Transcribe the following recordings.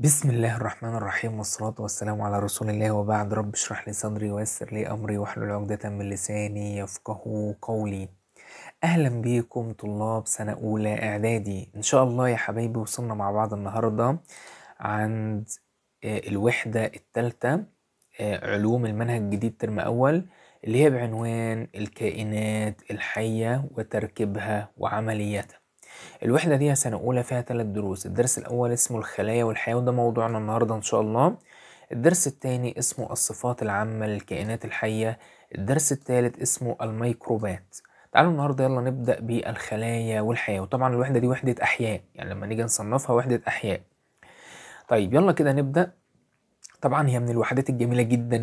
بسم الله الرحمن الرحيم والصلاة والسلام على رسول الله وبعد رب اشرح لي صدري ويسر لي أمري واحلل عقدة من لساني يفقه قولي أهلا بيكم طلاب سنة أولى إعدادي إن شاء الله يا حبايبي وصلنا مع بعض النهاردة عند آه، الوحدة التالتة آه، علوم المنهج الجديد ترم أول اللي هي بعنوان الكائنات الحية وتركيبها وعملياتها الوحدة دي سنة أولى فيها تلات دروس الدرس الأول اسمه الخلايا والحياة وده موضوعنا النهاردة إن شاء الله الدرس التاني اسمه الصفات العامة للكائنات الحية الدرس التالت اسمه الميكروبات تعالوا النهاردة يلا نبدأ بالخلايا والحياة وطبعا الوحدة دي وحدة أحياء يعني لما نيجي نصنفها وحدة أحياء طيب يلا كده نبدأ طبعا هي من الوحدات الجميلة جدا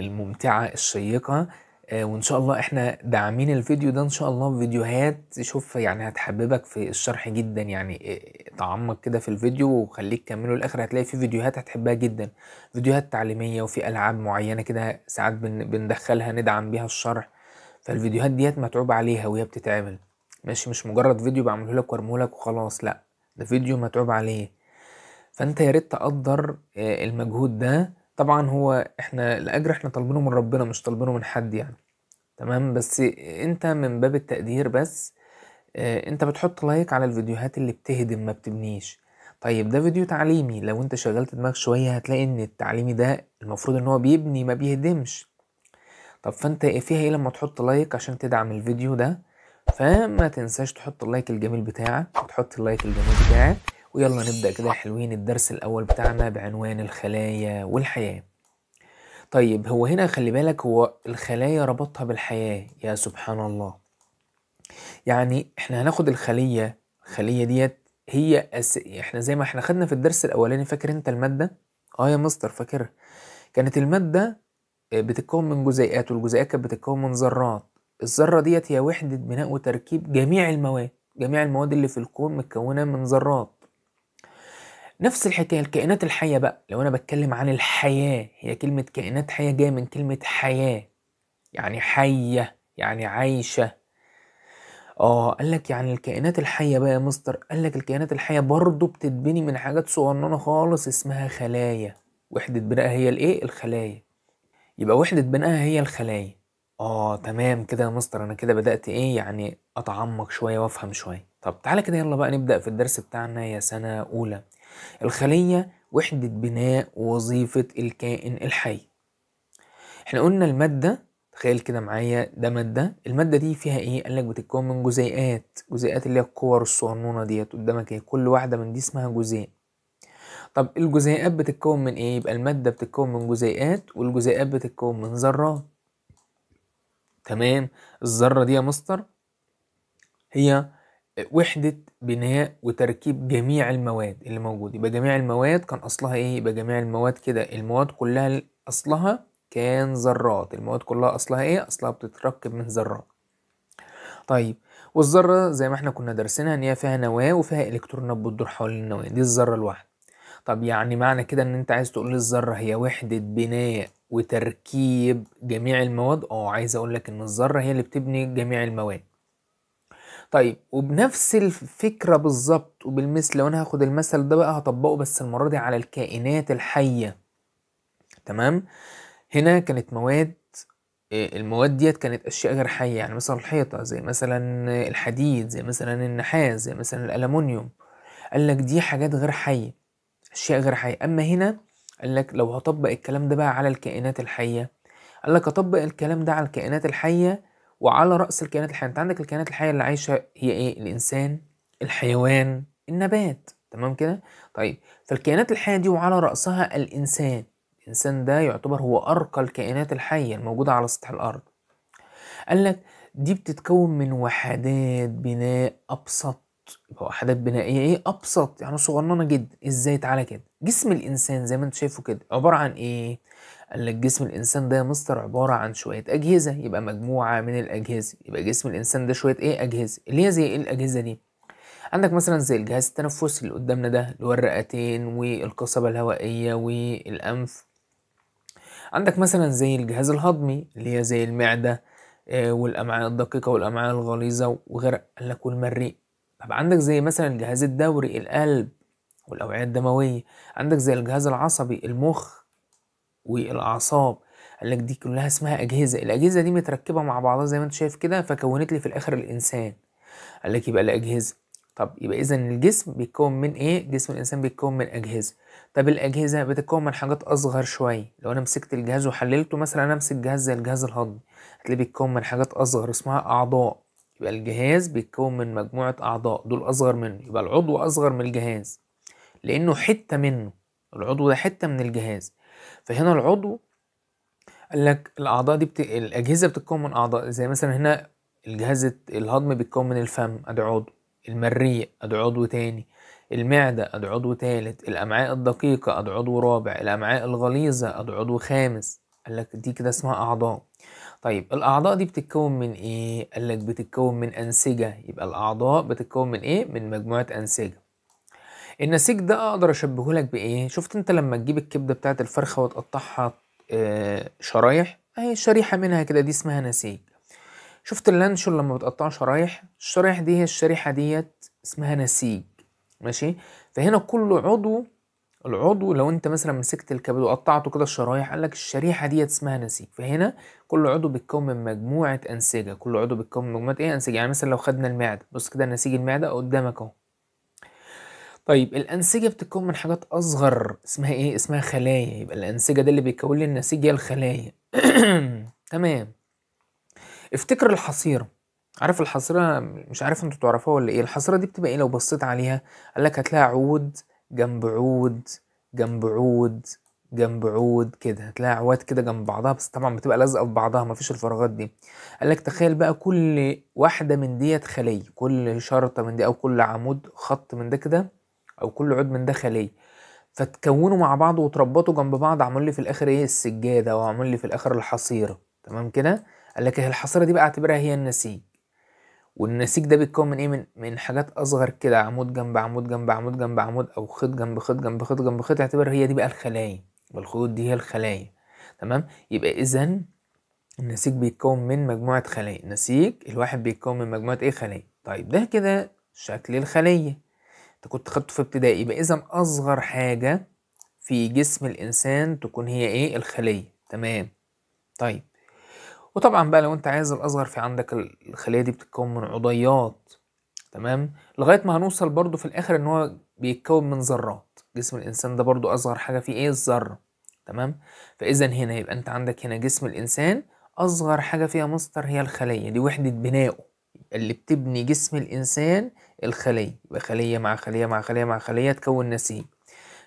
الممتعة الشيقة آه، وان شاء الله احنا داعمين الفيديو ده ان شاء الله فيديوهات شوف يعني هتحببك في الشرح جدا يعني آه، تعمق كده في الفيديو وخليك كمله للاخر هتلاقي في فيديوهات هتحبها جدا فيديوهات تعليميه وفي العاب معينه كده ساعات بندخلها ندعم بيها الشرح فالفيديوهات ديت متعوب عليها وهي بتتعمل ماشي مش مجرد فيديو بعمله لك وارميه لك وخلاص لا ده فيديو متعوب عليه فانت يا ريت تقدر آه، المجهود ده طبعا هو احنا الاجر احنا طالبينه من ربنا مش طالبينه من حد يعني تمام بس انت من باب التقدير بس آه، انت بتحط لايك على الفيديوهات اللي بتهدم ما بتبنيش طيب ده فيديو تعليمي لو انت شغلت دماغك شوية هتلاقي ان التعليمي ده المفروض ان هو بيبني ما بيهدمش طب فانت فيها ايه لما تحط لايك عشان تدعم الفيديو ده فما تنساش تحط اللايك الجميل بتاعك وتحط اللايك الجميل بتاعك ويلا نبدأ كده حلوين الدرس الأول بتاعنا بعنوان الخلايا والحياة طيب هو هنا خلي بالك هو الخلايا ربطها بالحياة يا سبحان الله يعني احنا هناخد الخلية الخلية ديت هي أس... احنا زي ما احنا خدنا في الدرس الأولاني فاكر انت المادة؟ اه يا مستر فاكرها كانت المادة آه، بتتكون من جزيئات والجزيئات كانت بتتكون من ذرات الذرة ديت هي وحدة بناء وتركيب جميع المواد جميع المواد اللي في الكون متكونة من ذرات نفس الحكايه الكائنات الحيه بقى لو انا بتكلم عن الحياه هي كلمه كائنات حيه جايه من كلمه حياه يعني حيه يعني عايشه اه قال لك يعني الكائنات الحيه بقى يا مستر قال لك الكائنات الحيه برضو بتتبني من حاجات صغننه خالص اسمها خلايا وحده بنائها هي الايه الخلايا يبقى وحده بنائها هي الخلايا اه تمام كده يا مستر انا كده بدات ايه يعني اتعمق شويه وافهم شويه طب تعالى كده يلا بقى نبدا في الدرس بتاعنا يا سنه اولى الخلية وحدة بناء ووظيفة الكائن الحي احنا قلنا المادة تخيل كده معايا ده مادة المادة دي فيها ايه قال لك بتتكون من جزيئات جزيئات اللي هي الكور الصغنونة ديت قدامك ايه كل واحدة من دي اسمها جزيء طب الجزيئات بتتكون من ايه يبقى المادة بتتكون من جزيئات والجزيئات بتتكون من ذرات تمام الذرة دي يا مستر هي وحدة بناء وتركيب جميع المواد اللي موجودة يبقى جميع المواد كان أصلها إيه؟ يبقى جميع المواد كده المواد كلها أصلها كان ذرات المواد كلها أصلها إيه؟ أصلها بتتركب من ذرات طيب والذرة زي ما احنا كنا درسنا إن هي فيها نواة وفيها إلكترونات بتدور حول النواة دي الذرة الواحدة طب يعني معنى كده إن أنت عايز تقول الذرة هي وحدة بناء وتركيب جميع المواد اه عايز أقول لك إن الذرة هي اللي بتبني جميع المواد طيب وبنفس الفكرة بالظبط وبالمثل لو أنا هاخد المثل ده بقى هطبقه بس المرة دي على الكائنات الحية تمام هنا كانت مواد آه، المواد ديت كانت اشياء غير حيه يعني مثلا الحيطه زي مثلا الحديد زي مثلا النحاس زي مثلا الالومنيوم قال لك دي حاجات غير حيه اشياء غير حيه اما هنا قال لك لو هطبق الكلام ده بقى على الكائنات الحيه قال لك اطبق الكلام ده على الكائنات الحيه وعلى رأس الكائنات الحية انت عندك الكائنات الحية اللي عايشة هي ايه الانسان الحيوان النبات تمام كده طيب فالكائنات الحية دي وعلى رأسها الانسان الانسان ده يعتبر هو ارقى الكائنات الحية الموجودة على سطح الارض قال لك دي بتتكون من وحدات بناء ابسط وحدات بنائيه ايه ابسط يعني صغننه جدا ازاي تعالى كده جسم الانسان زي ما انت شايفه كده عباره عن ايه قال لك جسم الانسان ده يا مستر عباره عن شويه اجهزه يبقى مجموعه من الاجهزه يبقى جسم الانسان ده شويه ايه اجهزه اللي هي زي ايه الاجهزه دي عندك مثلا زي الجهاز التنفسي اللي قدامنا ده اللي هو الرئتين والقصبه الهوائيه والانف عندك مثلا زي الجهاز الهضمي اللي هي زي المعده آه، والامعاء الدقيقه والامعاء الغليظه وغير قال لك والمريء طب عندك زي مثلا الجهاز الدوري القلب والاوعيه الدمويه عندك زي الجهاز العصبي المخ والاعصاب قال لك دي كلها اسمها اجهزه الاجهزه دي متركبه مع بعضها زي ما انت شايف كده فكونت لي في الاخر الانسان قال لك يبقى الاجهزه طب يبقى اذا الجسم بيتكون من ايه جسم الانسان بيتكون من اجهزه طب الاجهزه بتتكون من حاجات اصغر شويه لو انا مسكت الجهاز وحللته مثلا انا امسك جهاز زي الجهاز الهضمي هتلاقيه بيتكون من حاجات اصغر اسمها اعضاء يبقى الجهاز بيتكون من مجموعه اعضاء دول اصغر منه يبقى العضو اصغر من الجهاز لانه حته منه العضو ده حته من الجهاز فهنا العضو قال لك الاعضاء دي بت... الاجهزه بتتكون من اعضاء زي مثلا هنا الجهاز الهضم بيتكون من الفم ادي عضو المريء ادي عضو تاني المعدة ادي عضو تالت الامعاء الدقيقة ادي عضو رابع الامعاء الغليظة ادي عضو خامس قال لك دي كده اسمها اعضاء طيب الاعضاء دي بتتكون من ايه قال لك بتتكون من انسجة يبقى الاعضاء بتتكون من ايه من مجموعة انسجة النسيج ده اقدر اشبهه لك بايه شفت انت لما تجيب الكبده بتاعه الفرخه وتقطعها آه، شرايح اهي شريحه منها كده دي اسمها نسيج شفت اللانشو لما بتقطعه شرايح الشرايح دي هي الشريحه ديت اسمها نسيج ماشي فهنا كل عضو العضو لو انت مثلا مسكت الكبد وقطعته كده شرايح قال لك الشريحه ديت اسمها نسيج فهنا كل عضو بيتكون من مجموعه انسجه كل عضو بيتكون من مجموعه ايه انسجه يعني مثلا لو خدنا المعده بص كده نسيج المعده قدامك اهو طيب الأنسجة بتتكون من حاجات أصغر اسمها إيه؟ اسمها خلايا يبقى الأنسجة ده اللي بيكون لي النسيج هي الخلايا تمام افتكر الحصيرة عارف الحصيرة مش عارف انتوا تعرفوها ولا ايه الحصيرة دي بتبقى ايه لو بصيت عليها قال لك هتلاقي عود جنب عود جنب عود جنب عود كده هتلاقي عواد كده جنب بعضها بس طبعا بتبقى لازقه في بعضها مفيش الفراغات دي قال لك تخيل بقى كل واحده من ديت خليه كل شرطه من دي او كل عمود خط من ده كده او كل عود من ده خليه فتكونوا مع بعض وتربطوا جنب بعض عمل لي في الاخر ايه السجاده وعمل لي في الاخر الحصيره تمام كده قال لك الحصيره دي بقى اعتبرها هي النسيج والنسيج ده بيتكون من ايه من من حاجات اصغر كده عمود جنب عمود جنب عمود جنب عمود او خيط جنب خيط جنب خيط جنب خيط اعتبر هي دي بقى الخلايا والخيوط دي هي الخلايا تمام يبقى اذا النسيج بيتكون من مجموعه خلايا نسيج الواحد بيتكون من مجموعه ايه خلايا طيب ده كده شكل الخليه انت كنت خدته في ابتدائي يبقى اذا اصغر حاجه في جسم الانسان تكون هي ايه الخليه تمام طيب وطبعا بقى لو انت عايز الاصغر في عندك الخليه دي بتتكون من عضيات تمام لغايه ما هنوصل برضو في الاخر ان هو بيتكون من ذرات جسم الانسان ده برضو اصغر حاجه فيه ايه الذره تمام فاذا هنا يبقى انت عندك هنا جسم الانسان اصغر حاجه فيها مصدر هي الخليه دي وحده بنائه اللي بتبني جسم الانسان الخلية خلية مع خلية مع خلية مع خلية تكون نسيج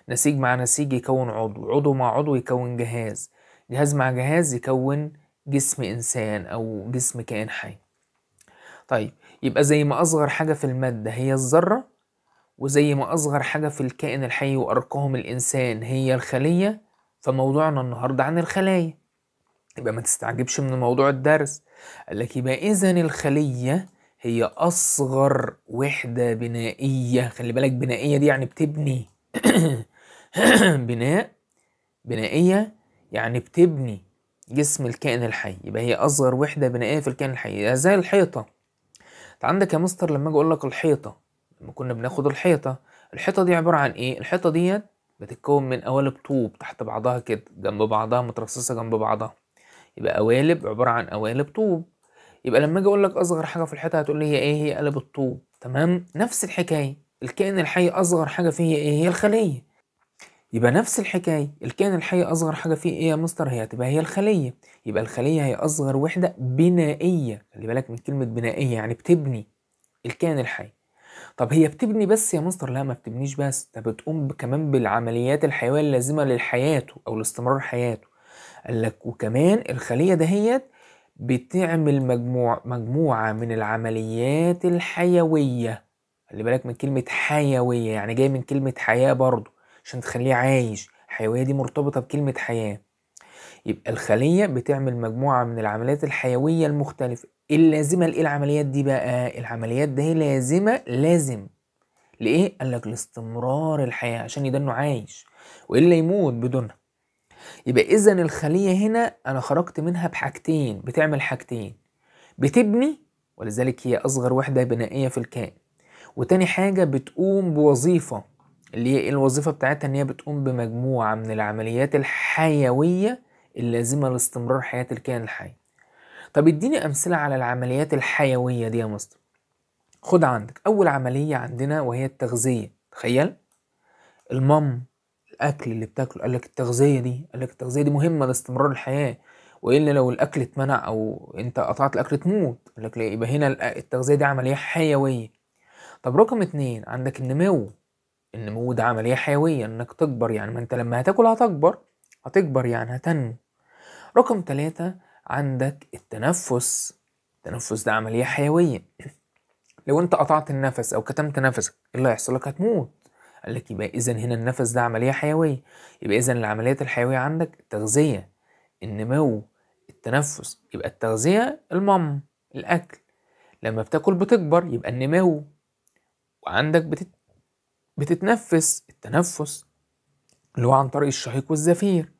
نسيج مع نسيج يكون عضو عضو مع عضو يكون جهاز جهاز مع جهاز يكون جسم إنسان أو جسم كائن حي طيب يبقى زي ما أصغر حاجة في المادة هي الذرة وزي ما أصغر حاجة في الكائن الحي وأرقام الإنسان هي الخلية فموضوعنا النهاردة عن الخلايا يبقى ما تستعجبش من موضوع الدرس قال لك يبقى إذا الخلية هي أصغر وحدة بنائية خلي بالك بنائية دي يعني بتبني بناء بنائية يعني بتبني جسم الكائن الحي يبقى هي أصغر وحدة بنائية في الكائن الحي زي الحيطة أنت عندك يا مستر لما أجي أقول لك الحيطة لما كنا بناخد الحيطة الحيطة دي عبارة عن إيه؟ الحيطة ديت بتتكون من قوالب طوب تحت بعضها كده جنب بعضها مترصصة جنب بعضها يبقى قوالب عبارة عن قوالب طوب يبقى لما اجي اقول لك اصغر حاجه في الحيطه هتقول لي هي ايه هي قلب الطوب تمام نفس الحكايه الكائن الحي اصغر حاجه فيه هي ايه هي الخليه يبقى نفس الحكايه الكائن الحي اصغر حاجه فيه ايه يا مستر هي هتبقى هي الخليه يبقى الخليه هي اصغر وحده بنائيه خلي بالك من كلمه بنائيه يعني بتبني الكائن الحي طب هي بتبني بس يا مستر لا ما بتبنيش بس ده بتقوم كمان بالعمليات الحيويه اللازمه للحياه او لاستمرار حياته قال لك وكمان الخليه دهيت بتعمل مجموع مجموعة من العمليات الحيوية خلي بالك من كلمة حيوية يعني جاي من كلمة حياة برضو عشان تخليه عايش الحيوية دي مرتبطة بكلمة حياة يبقى الخلية بتعمل مجموعة من العمليات الحيوية المختلفة اللازمة لإيه العمليات دي بقى العمليات دي لازمة لازم لإيه قال لك لاستمرار الحياة عشان يدنه عايش وإلا يموت بدونها يبقى اذا الخليه هنا انا خرجت منها بحاجتين بتعمل حاجتين بتبني ولذلك هي اصغر وحده بنائيه في الكائن وتاني حاجه بتقوم بوظيفه اللي هي الوظيفه بتاعتها ان هي بتقوم بمجموعه من العمليات الحيويه اللازمه لاستمرار حياه الكائن الحي طب اديني امثله على العمليات الحيويه دي يا مستر خد عندك اول عمليه عندنا وهي التغذيه تخيل المام الاكل اللي بتاكله قال لك التغذيه دي قال لك التغذيه دي مهمه لاستمرار الحياه والا لو الاكل اتمنع او انت قطعت الاكل تموت قال لك ليه يبقى هنا التغذيه دي عمليه حيويه طب رقم اتنين عندك النمو النمو ده عمليه حيويه انك تكبر يعني ما انت لما هتاكل هتكبر هتكبر يعني هتنمو رقم ثلاثة عندك التنفس التنفس ده عملية حيوية لو انت قطعت النفس او كتمت نفسك ايه اللي هيحصل لك هتموت قال لك يبقى إذا هنا النفس ده عملية حيوية يبقى إذا العمليات الحيوية عندك التغذية النمو التنفس يبقى التغذية المم الأكل لما بتاكل بتكبر يبقى النمو وعندك بتت... بتتنفس التنفس اللي هو عن طريق الشهيق والزفير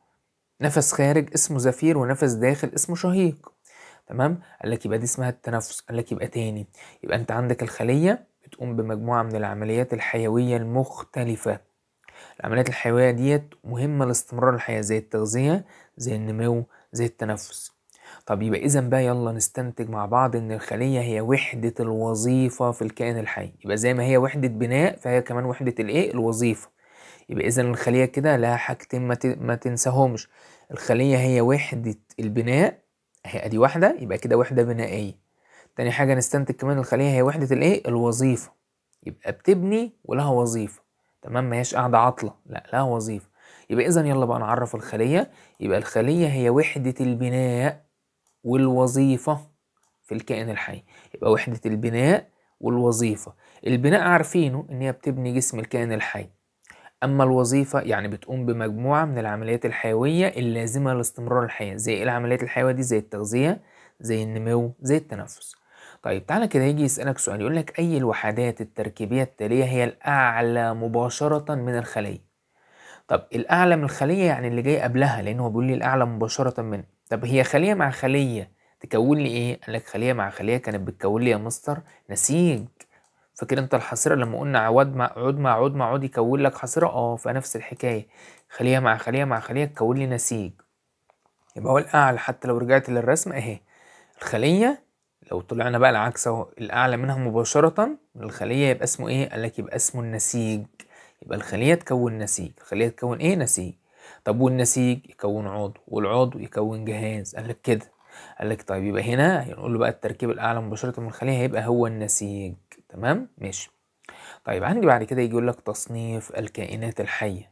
نفس خارج اسمه زفير ونفس داخل اسمه شهيق تمام قال لك يبقى دي اسمها التنفس قال لك يبقى تاني يبقى انت عندك الخليه بتقوم بمجموعة من العمليات الحيوية المختلفة العمليات الحيوية ديت مهمة لاستمرار الحياة زي التغذية زي النمو زي التنفس طب يبقى إذا بقى يلا نستنتج مع بعض إن الخلية هي وحدة الوظيفة في الكائن الحي يبقى زي ما هي وحدة بناء فهي كمان وحدة الإيه الوظيفة يبقى إذا الخلية كده لها حاجتين ما تنساهمش الخلية هي وحدة البناء هي أدي واحدة يبقى كده وحدة بنائية تاني حاجة نستنتج كمان الخلية هي وحدة الايه الوظيفة يبقى بتبني ولها وظيفة تمام ما هيش قاعدة عطلة لا لها وظيفة يبقى إذا يلا بقى نعرف الخلية يبقى الخلية هي وحدة البناء والوظيفة في الكائن الحي يبقى وحدة البناء والوظيفة البناء عارفينه إن هي بتبني جسم الكائن الحي أما الوظيفة يعني بتقوم بمجموعة من العمليات الحيوية اللازمة لاستمرار الحياة زي إيه العمليات الحيوية دي زي التغذية زي النمو زي التنفس طيب تعالى كده يجي يسألك سؤال يقول لك أي الوحدات التركيبية التالية هي الأعلى مباشرة من الخلية طب الأعلى من الخلية يعني اللي جاي قبلها لأن هو بيقول لي الأعلى مباشرة منها، طب هي خلية مع خلية تكون لي إيه؟ قال لك خلية مع خلية كانت بتكون لي يا مستر نسيج فاكر انت الحصيرة لما قلنا عود مع عود مع عود مع عود يكون لك حصيرة اه فنفس الحكاية خلية مع خلية مع خلية تكون لي نسيج يبقى هو الأعلى حتى لو رجعت للرسم أهي الخلية لو طلعنا بقى العكس اهو الاعلى منها مباشره من الخليه يبقى اسمه ايه قال لك يبقى اسمه النسيج يبقى الخليه تكون نسيج الخليه تكون ايه نسيج طب والنسيج يكون عضو والعضو يكون جهاز قال لك كده قال لك طيب يبقى هنا هنقول له بقى التركيب الاعلى مباشره من الخليه هيبقى هو النسيج تمام ماشي طيب عندي بعد كده يجي يقول لك تصنيف الكائنات الحيه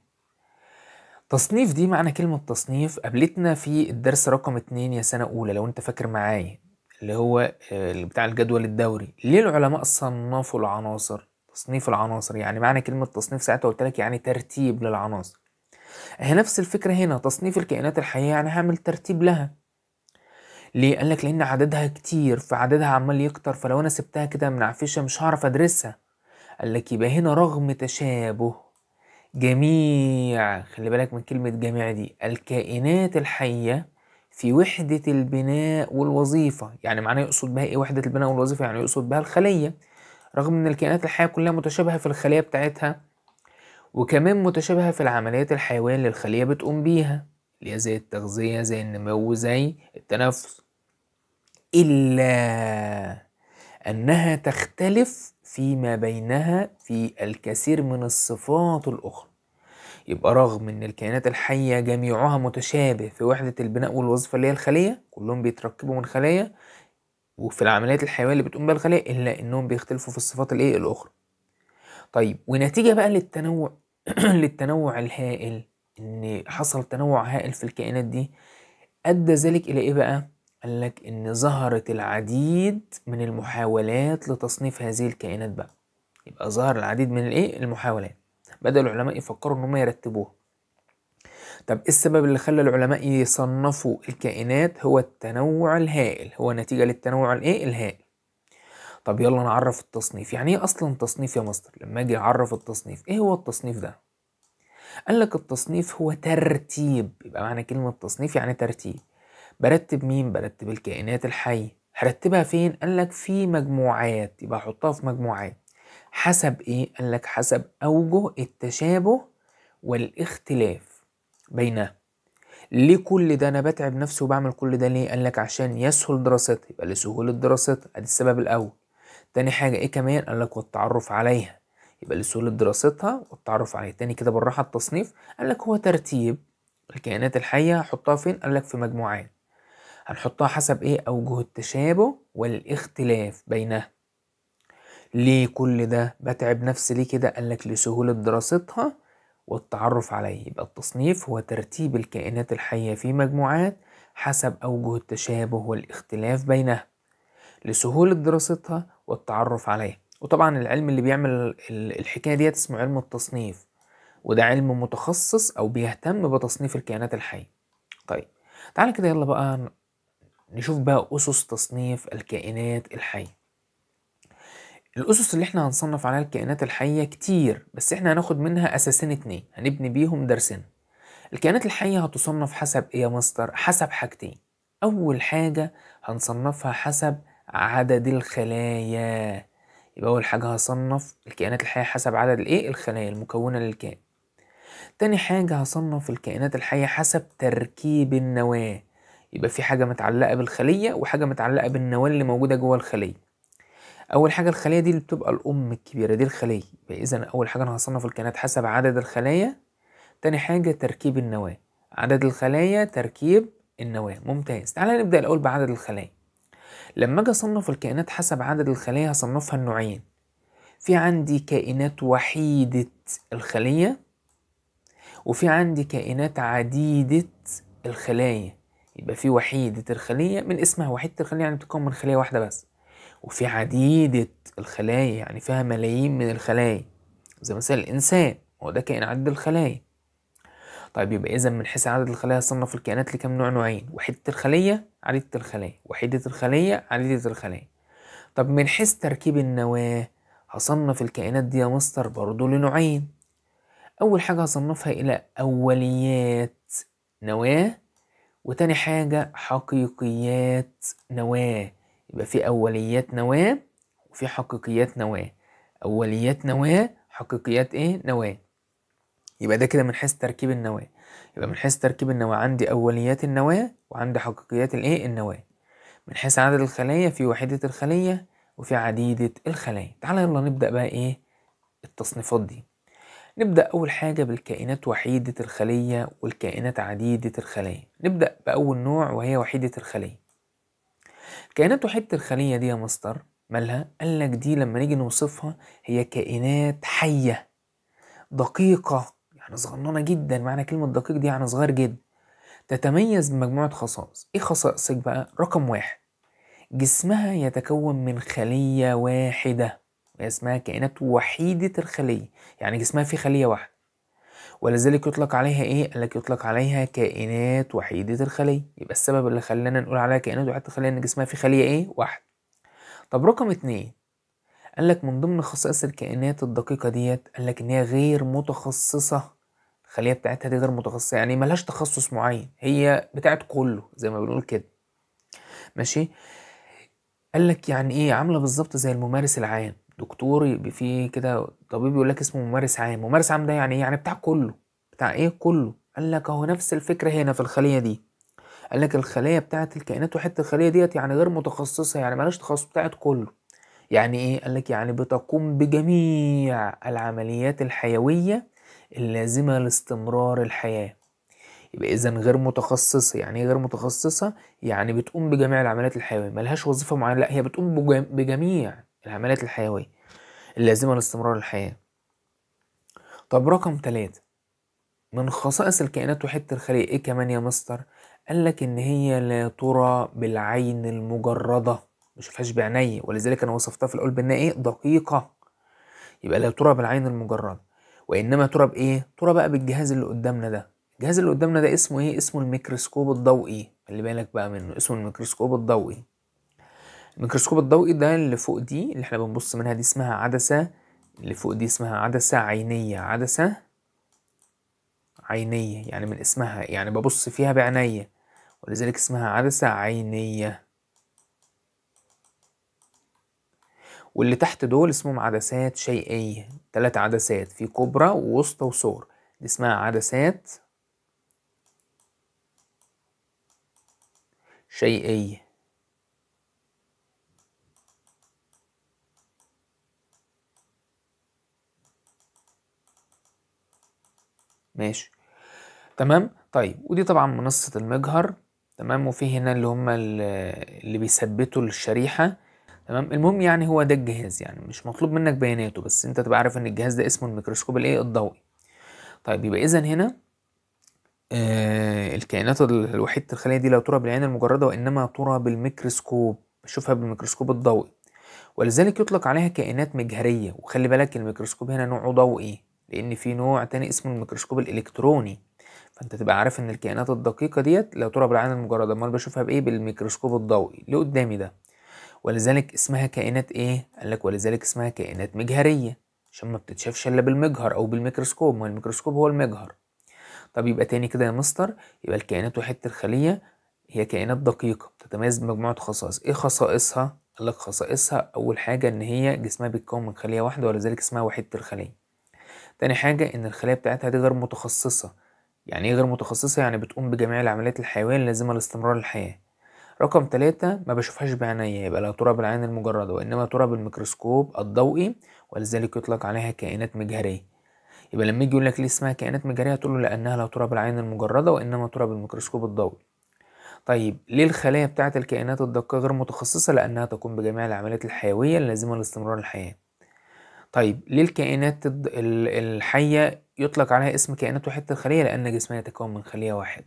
تصنيف دي معنى كلمة تصنيف قابلتنا في الدرس رقم اتنين يا سنة أولى لو أنت فاكر معايا اللي هو آه، بتاع الجدول الدوري ليه العلماء صنفوا العناصر تصنيف العناصر يعني معنى كلمة تصنيف ساعتها قلت لك يعني ترتيب للعناصر هي نفس الفكرة هنا تصنيف الكائنات الحية يعني هعمل ترتيب لها ليه قال لك لأن عددها كتير فعددها عمال يكتر فلو أنا سبتها كده منعفشة مش هعرف أدرسها قال لك يبقى هنا رغم تشابه جميع خلي بالك من كلمة جميع دي الكائنات الحية في وحدة البناء والوظيفة يعني معناه يقصد بها ايه وحدة البناء والوظيفة يعني يقصد بها الخلية رغم ان الكائنات الحية كلها متشابهة في الخلية بتاعتها وكمان متشابهة في العمليات الحيوية اللي الخلية بتقوم بيها اللي هي زي التغذية زي النمو زي التنفس إلا أنها تختلف فيما بينها في الكثير من الصفات الأخرى يبقى رغم ان الكائنات الحية جميعها متشابه في وحدة البناء والوظيفة اللي هي الخلية كلهم بيتركبوا من خلايا وفي العمليات الحيوية اللي بتقوم بها الخلية إلا إنهم بيختلفوا في الصفات الإيه الأخرى طيب ونتيجة بقى للتنوع للتنوع الهائل إن حصل تنوع هائل في الكائنات دي أدى ذلك إلى إيه بقى؟ قال لك إن ظهرت العديد من المحاولات لتصنيف هذه الكائنات بقى يبقى ظهر العديد من الإيه؟ المحاولات بدأ العلماء يفكروا إن يرتبوها طب إيه السبب اللي خلى العلماء يصنفوا الكائنات هو التنوع الهائل هو نتيجة للتنوع الإيه الهائل طب يلا نعرف التصنيف يعني ايه اصلا تصنيف يا مصدر لما اجي اعرف التصنيف ايه هو التصنيف ده قال لك التصنيف هو ترتيب يبقى معنى كلمة تصنيف يعني ترتيب برتب مين برتب الكائنات الحية هرتبها فين قال لك في مجموعات يبقى احطها في مجموعات حسب إيه؟ قال لك حسب أوجه التشابه والاختلاف بينها ليه كل ده أنا بتعب نفسي وبعمل كل ده ليه؟ قال لك عشان يسهل دراستها يبقى لسهولة دراستها أدي السبب الأول تاني حاجة إيه كمان؟ قال لك والتعرف عليها يبقى لسهولة دراستها والتعرف عليها تاني كده بالراحة التصنيف قال لك هو ترتيب الكائنات الحية هحطها فين؟ قال لك في مجموعات هنحطها حسب إيه؟ أوجه التشابه والاختلاف بينها ليه كل ده بتعب نفسي ليه كده قال لك لسهولة دراستها والتعرف عليه يبقى التصنيف هو ترتيب الكائنات الحية في مجموعات حسب أوجه التشابه والاختلاف بينها لسهولة دراستها والتعرف عليه وطبعا العلم اللي بيعمل الحكاية دي اسمه علم التصنيف وده علم متخصص أو بيهتم بتصنيف الكائنات الحية طيب تعالى كده يلا بقى نشوف بقى أسس تصنيف الكائنات الحية الأسس اللي احنا هنصنف عليها الكائنات الحية كتير بس احنا هناخد منها أساسين اتنين هنبني بيهم درسين الكائنات الحية هتصنف حسب ايه يا مستر؟ حسب حاجتين أول حاجة هنصنفها حسب عدد الخلايا يبقى أول حاجة هصنف الكائنات الحية حسب عدد الايه؟ الخلايا المكونة للكائن تاني حاجة هصنف الكائنات الحية حسب تركيب النواة يبقى في حاجة متعلقة بالخلية وحاجة متعلقة بالنواة اللي موجودة جوه الخلية اول حاجه الخليه دي اللي بتبقى الام الكبيره دي الخليه يبقى اذا اول حاجه انا هصنف الكائنات حسب عدد الخلايا تاني حاجه تركيب النواه عدد الخلايا تركيب النواه ممتاز تعالى نبدا الاول بعدد الخلايا لما اجي اصنف الكائنات حسب عدد الخلايا هصنفها النوعين في عندي كائنات وحيده الخليه وفي عندي كائنات عديده الخلايا يبقى في وحيده الخليه من اسمها وحيده الخليه يعني بتتكون من خليه واحده بس وفي عديدة الخلايا يعني فيها ملايين من الخلايا زي مثلا الإنسان هو ده كائن عدد الخلايا طيب يبقى إذا من حيث عدد الخلايا صنف الكائنات لكم نوع نوعين وحدة الخلية عديدة الخلايا وحدة الخلية عديدة الخلايا طب من حيث تركيب النواة هصنف الكائنات دي يا مستر برضه لنوعين أول حاجة هصنفها إلى أوليات نواة وتاني حاجة حقيقيات نواة يبقى في أوليات نواة وفي حقيقيات نواة أوليات نواة حقيقيات إيه نواة يبقى ده كده من حيث تركيب النواة يبقى من حيث تركيب النواة عندي أوليات النواة وعندي حقيقيات الإيه النواة من حيث عدد الخلايا في وحيدة الخلية وفي عديدة الخلايا تعالى يلا نبدأ بقى إيه التصنيفات دي نبدأ أول حاجة بالكائنات وحيدة الخلية والكائنات عديدة الخلايا نبدأ بأول نوع وهي وحيدة الخلية كائنات وحدة الخلية دي يا مستر مالها قالك دي لما نيجي نوصفها هي كائنات حية دقيقة يعني صغننة جدا معنى كلمة دقيق دي يعني صغير جدا تتميز بمجموعة خصائص ايه خصائصك بقى رقم واحد جسمها يتكون من خلية واحدة اسمها كائنات وحيدة الخلية يعني جسمها فيه خلية واحدة ولذلك يطلق عليها ايه قال لك يطلق عليها كائنات وحيده الخليه يبقى السبب اللي خلانا نقول عليها كائنات وحيده الخليه ان جسمها فيه خليه ايه واحد طب رقم اتنين قال لك من ضمن خصائص الكائنات الدقيقه ديت قال لك ان هي غير متخصصه الخليه بتاعتها دي غير متخصصه يعني ملهاش تخصص معين هي بتاعت كله زي ما بنقول كده ماشي قال لك يعني ايه عامله بالظبط زي الممارس العام دكتور في كده طبيب إيه يقول لك اسمه ممارس عام ممارس عام ده يعني ايه يعني بتاع كله بتاع ايه كله قال لك اهو نفس الفكره هنا في الخليه دي قال لك الخليه بتاعه الكائنات وحته الخليه ديت يعني غير متخصصه يعني مالهاش تخصص بتاعه كله يعني ايه قال لك يعني بتقوم بجميع العمليات الحيويه اللازمه لاستمرار الحياه يبقى اذا غير متخصصه يعني ايه غير متخصصه يعني بتقوم بجميع العمليات الحيويه ملهاش وظيفه معينه لا هي بتقوم بجميع العمليات الحيوية اللازمة لاستمرار الحياة طب رقم ثلاثة من خصائص الكائنات وحتة الخلية ايه كمان يا مستر قال لك ان هي لا ترى بالعين المجردة مشوفهاش بعيني ولذلك انا وصفتها في الاول بانها ايه دقيقة يبقى لا ترى بالعين المجردة وانما ترى بايه ترى بقى بالجهاز اللي قدامنا ده الجهاز اللي قدامنا ده اسمه ايه اسمه الميكروسكوب الضوئي خلي بالك بقى منه اسمه الميكروسكوب الضوئي الميكروسكوب الضوئي ده اللي فوق دي اللي احنا بنبص منها دي اسمها عدسة اللي فوق دي اسمها عدسة عينية عدسة عينية يعني من اسمها يعني ببص فيها بعناية ولذلك اسمها عدسة عينية واللي تحت دول اسمهم عدسات شيئية تلات عدسات في كبرى ووسطى وصور دي اسمها عدسات شيئية ماشي تمام طيب ودي طبعا منصة المجهر تمام وفي هنا اللي هم اللي بيثبتوا الشريحة تمام المهم يعني هو ده الجهاز يعني مش مطلوب منك بياناته بس انت تبقى عارف ان الجهاز ده اسمه الميكروسكوب الايه الضوئي طيب يبقى اذا هنا آه الكائنات الوحيدة الخلية دي لا ترى بالعين المجردة وإنما ترى بالميكروسكوب بشوفها بالميكروسكوب الضوئي ولذلك يطلق عليها كائنات مجهرية وخلي بالك الميكروسكوب هنا نوعه ضوئي لان في نوع تاني اسمه الميكروسكوب الالكتروني فانت تبقى عارف ان الكائنات الدقيقه ديت لا ترى بالعين المجرده امال بشوفها بايه بالميكروسكوب الضوئي اللي قدامي ده ولذلك اسمها كائنات ايه قال لك ولذلك اسمها كائنات مجهريه عشان ما بتتشافش الا بالمجهر او بالميكروسكوب ما الميكروسكوب هو المجهر طب يبقى تاني كده يا مستر يبقى الكائنات وحده الخليه هي كائنات دقيقه بتتميز بمجموعه خصائص ايه خصائصها قال لك خصائصها اول حاجه ان هي جسمها بيتكون من خليه واحده ولذلك اسمها وحده الخليه تاني حاجة إن الخلايا بتاعتها دي غير متخصصة يعني إيه غير متخصصة يعني بتقوم بجميع العمليات الحيوية اللازمة لاستمرار الحياة رقم تلاتة ما بشوفهاش بعينيا يبقى لا ترى بالعين المجردة وإنما ترى بالميكروسكوب الضوئي ولذلك يطلق عليها كائنات مجهرية يبقى لما يجي يقول لك ليه اسمها كائنات مجهرية تقول له لأنها لا ترى بالعين المجردة وإنما ترى بالميكروسكوب الضوئي طيب ليه الخلايا بتاعت الكائنات الدقيقة غير متخصصة لأنها تقوم بجميع العمليات الحيوية اللازمة لاستمرار الحياة طيب ليه الكائنات الحية يطلق عليها اسم كائنات وحيدة الخلية لأن جسمها يتكون من خلية واحدة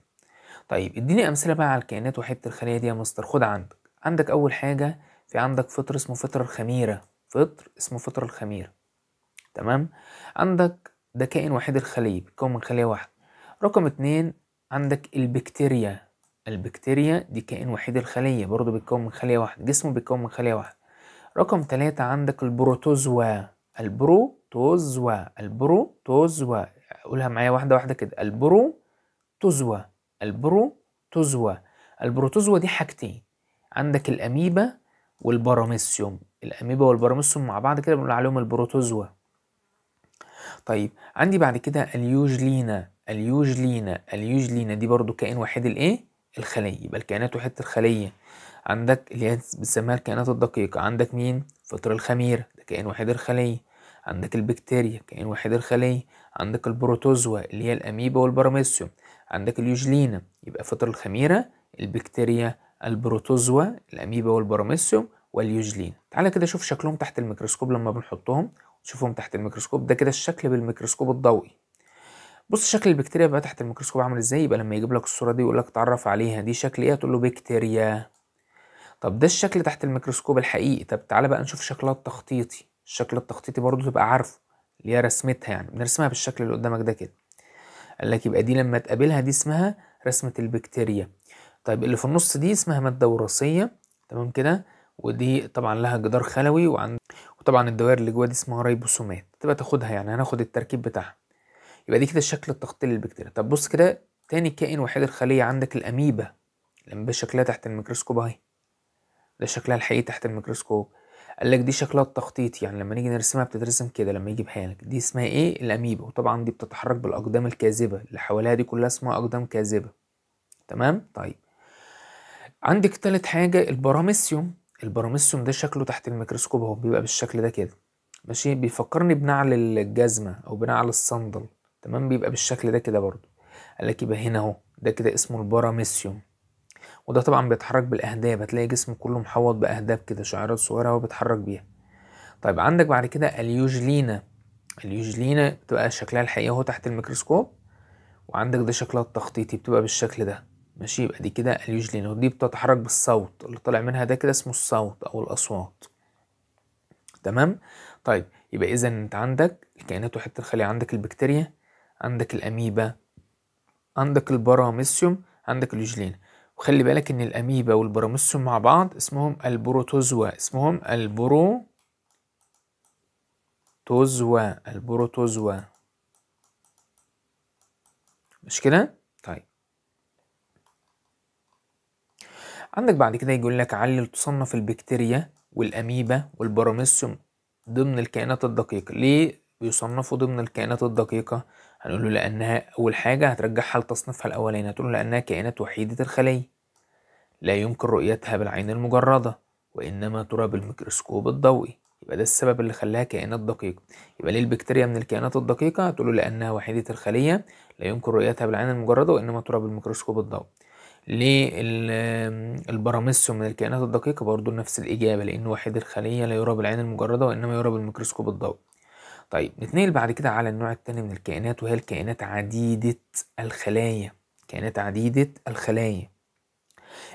طيب اديني أمثلة بقى على الكائنات وحيدة الخلية دي يا مستر خد عندك عندك أول حاجة في عندك فطر اسمه فطر الخميرة فطر اسمه فطر الخميرة تمام عندك ده كائن وحيد الخلية بيتكون من خلية واحدة رقم اتنين عندك البكتيريا البكتيريا دي كائن وحيد الخلية برضه بيتكون من خلية واحدة جسمه بيتكون من خلية واحدة رقم تلاتة عندك البروتوزوا البروتوزوا البروتوزوا قولها معايا واحدة واحدة كده البروتوزوا البروتوزوا البروتوزوا دي حاجتين عندك الأميبا والبراميسيوم الأميبا والبراميسيوم مع بعض كده بنقول عليهم البروتوزوا طيب عندي بعد كده اليوجلينا اليوجلينا اليوجلينا دي برضو كائن وحيد الايه الخلية يبقى الكائنات وحيد الخلية عندك اللي هي بنسميها الكائنات الدقيقة عندك مين فطر الخمير ده كائن وحيد الخلية عندك البكتيريا كائن وحيد الخلية عندك البروتوزوا اللي هي الأميبا والبراميسيوم عندك اليوجلينا يبقى فطر الخميرة البكتيريا البروتوزوا الأميبا والبراميسيوم واليوجلينا تعالى كده شوف شكلهم تحت الميكروسكوب لما بنحطهم شوفهم تحت الميكروسكوب ده كده الشكل بالميكروسكوب الضوئي بص شكل البكتيريا بقى تحت الميكروسكوب عامل ازاي يبقى لما يجيب لك الصوره دي يقول لك اتعرف عليها دي شكل ايه تقول له بكتيريا طب ده الشكل تحت الميكروسكوب الحقيقي طب تعالى بقى نشوف شكلها التخطيطي الشكل التخطيطي برضو تبقى عارفه اللي هي رسمتها يعني بنرسمها بالشكل اللي قدامك ده كده قال لك يبقى دي لما تقابلها دي اسمها رسمة البكتيريا طيب اللي في النص دي اسمها مادة وراثية تمام كده ودي طبعا لها جدار خلوي وعند وطبعا الدوائر اللي جوه دي اسمها ريبوسومات تبقى تاخدها يعني هناخد التركيب بتاعها يبقى دي كده الشكل التخطيطي للبكتيريا طب بص كده تاني كائن وحيد الخلية عندك الأميبا الأميبا شكلها تحت الميكروسكوب أهي ده شكلها الحقيقي تحت الميكروسكوب قال لك دي شكلها التخطيط يعني لما نيجي نرسمها بتترسم كده لما يجي بحالك دي اسمها ايه الاميبا وطبعا دي بتتحرك بالاقدام الكاذبه اللي حواليها دي كلها اسمها اقدام كاذبه تمام طيب عندك تالت حاجه البراميسيوم البراميسيوم ده شكله تحت الميكروسكوب اهو بيبقى بالشكل ده كده ماشي بيفكرني بنعل الجزمه او بنعل الصندل تمام بيبقى بالشكل ده كده برضو قال لك يبقى هنا اهو ده كده اسمه البراميسيوم وده طبعا بيتحرك بالاهداب هتلاقي جسم كله محوط باهداب كده شعيرات صغيره هو بيتحرك بيها طيب عندك بعد كده اليوجلينا اليوجلينا بتبقى شكلها الحقيقي اهو تحت الميكروسكوب وعندك ده شكلها التخطيطي بتبقى بالشكل ده ماشي يبقى دي كده اليوجلينا ودي بتتحرك بالصوت اللي طالع منها ده كده اسمه الصوت او الاصوات تمام طيب يبقى اذا انت عندك الكائنات وحده الخليه عندك البكتيريا عندك الاميبا عندك الباراميسيوم عندك اليوجلينا وخلي بالك ان الاميبا والبراميسيوم مع بعض اسمهم البروتوزوا اسمهم البرو توزوا البروتوزوا مش كده طيب عندك بعد كده يقول لك علل تصنف البكتيريا والاميبا والبراميسيوم ضمن الكائنات الدقيقة ليه بيصنفوا ضمن الكائنات الدقيقة هنقول له لأنها أول حاجة هترجعها لتصنيفها الأولاني هتقول له لأنها كائنات وحيدة الخلية لا يمكن رؤيتها بالعين المجردة وإنما ترى بالميكروسكوب الضوئي يبقى ده السبب اللي خلاها كائنات دقيقة يبقى ليه البكتيريا من الكائنات الدقيقة هتقول له لأنها وحيدة الخلية لا يمكن رؤيتها بالعين المجردة وإنما ترى بالميكروسكوب الضوئي ليه البراميسيوم من الكائنات الدقيقة برضه نفس الإجابة لأن وحيد الخلية لا يرى بالعين المجردة وإنما يرى بالميكروسكوب الضوئي طيب نتنقل بعد كده على النوع الثاني من الكائنات وهي الكائنات عديدة الخلايا كائنات عديدة الخلايا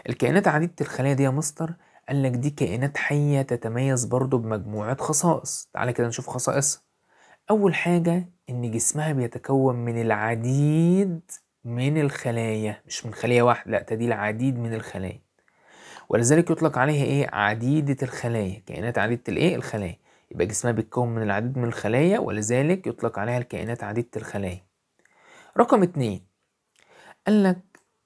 الكائنات عديدة الخلايا دي يا مستر قال لك دي كائنات حية تتميز برضو بمجموعة خصائص تعالى كده نشوف خصائصها أول حاجة إن جسمها بيتكون من العديد من الخلايا مش من خلية واحدة لا ده دي العديد من الخلايا ولذلك يطلق عليها إيه عديدة الخلايا كائنات عديدة الإيه الخلايا يبقى جسمها بيتكون من العديد من الخلايا ولذلك يطلق عليها الكائنات عديدة الخلايا رقم اتنين قالك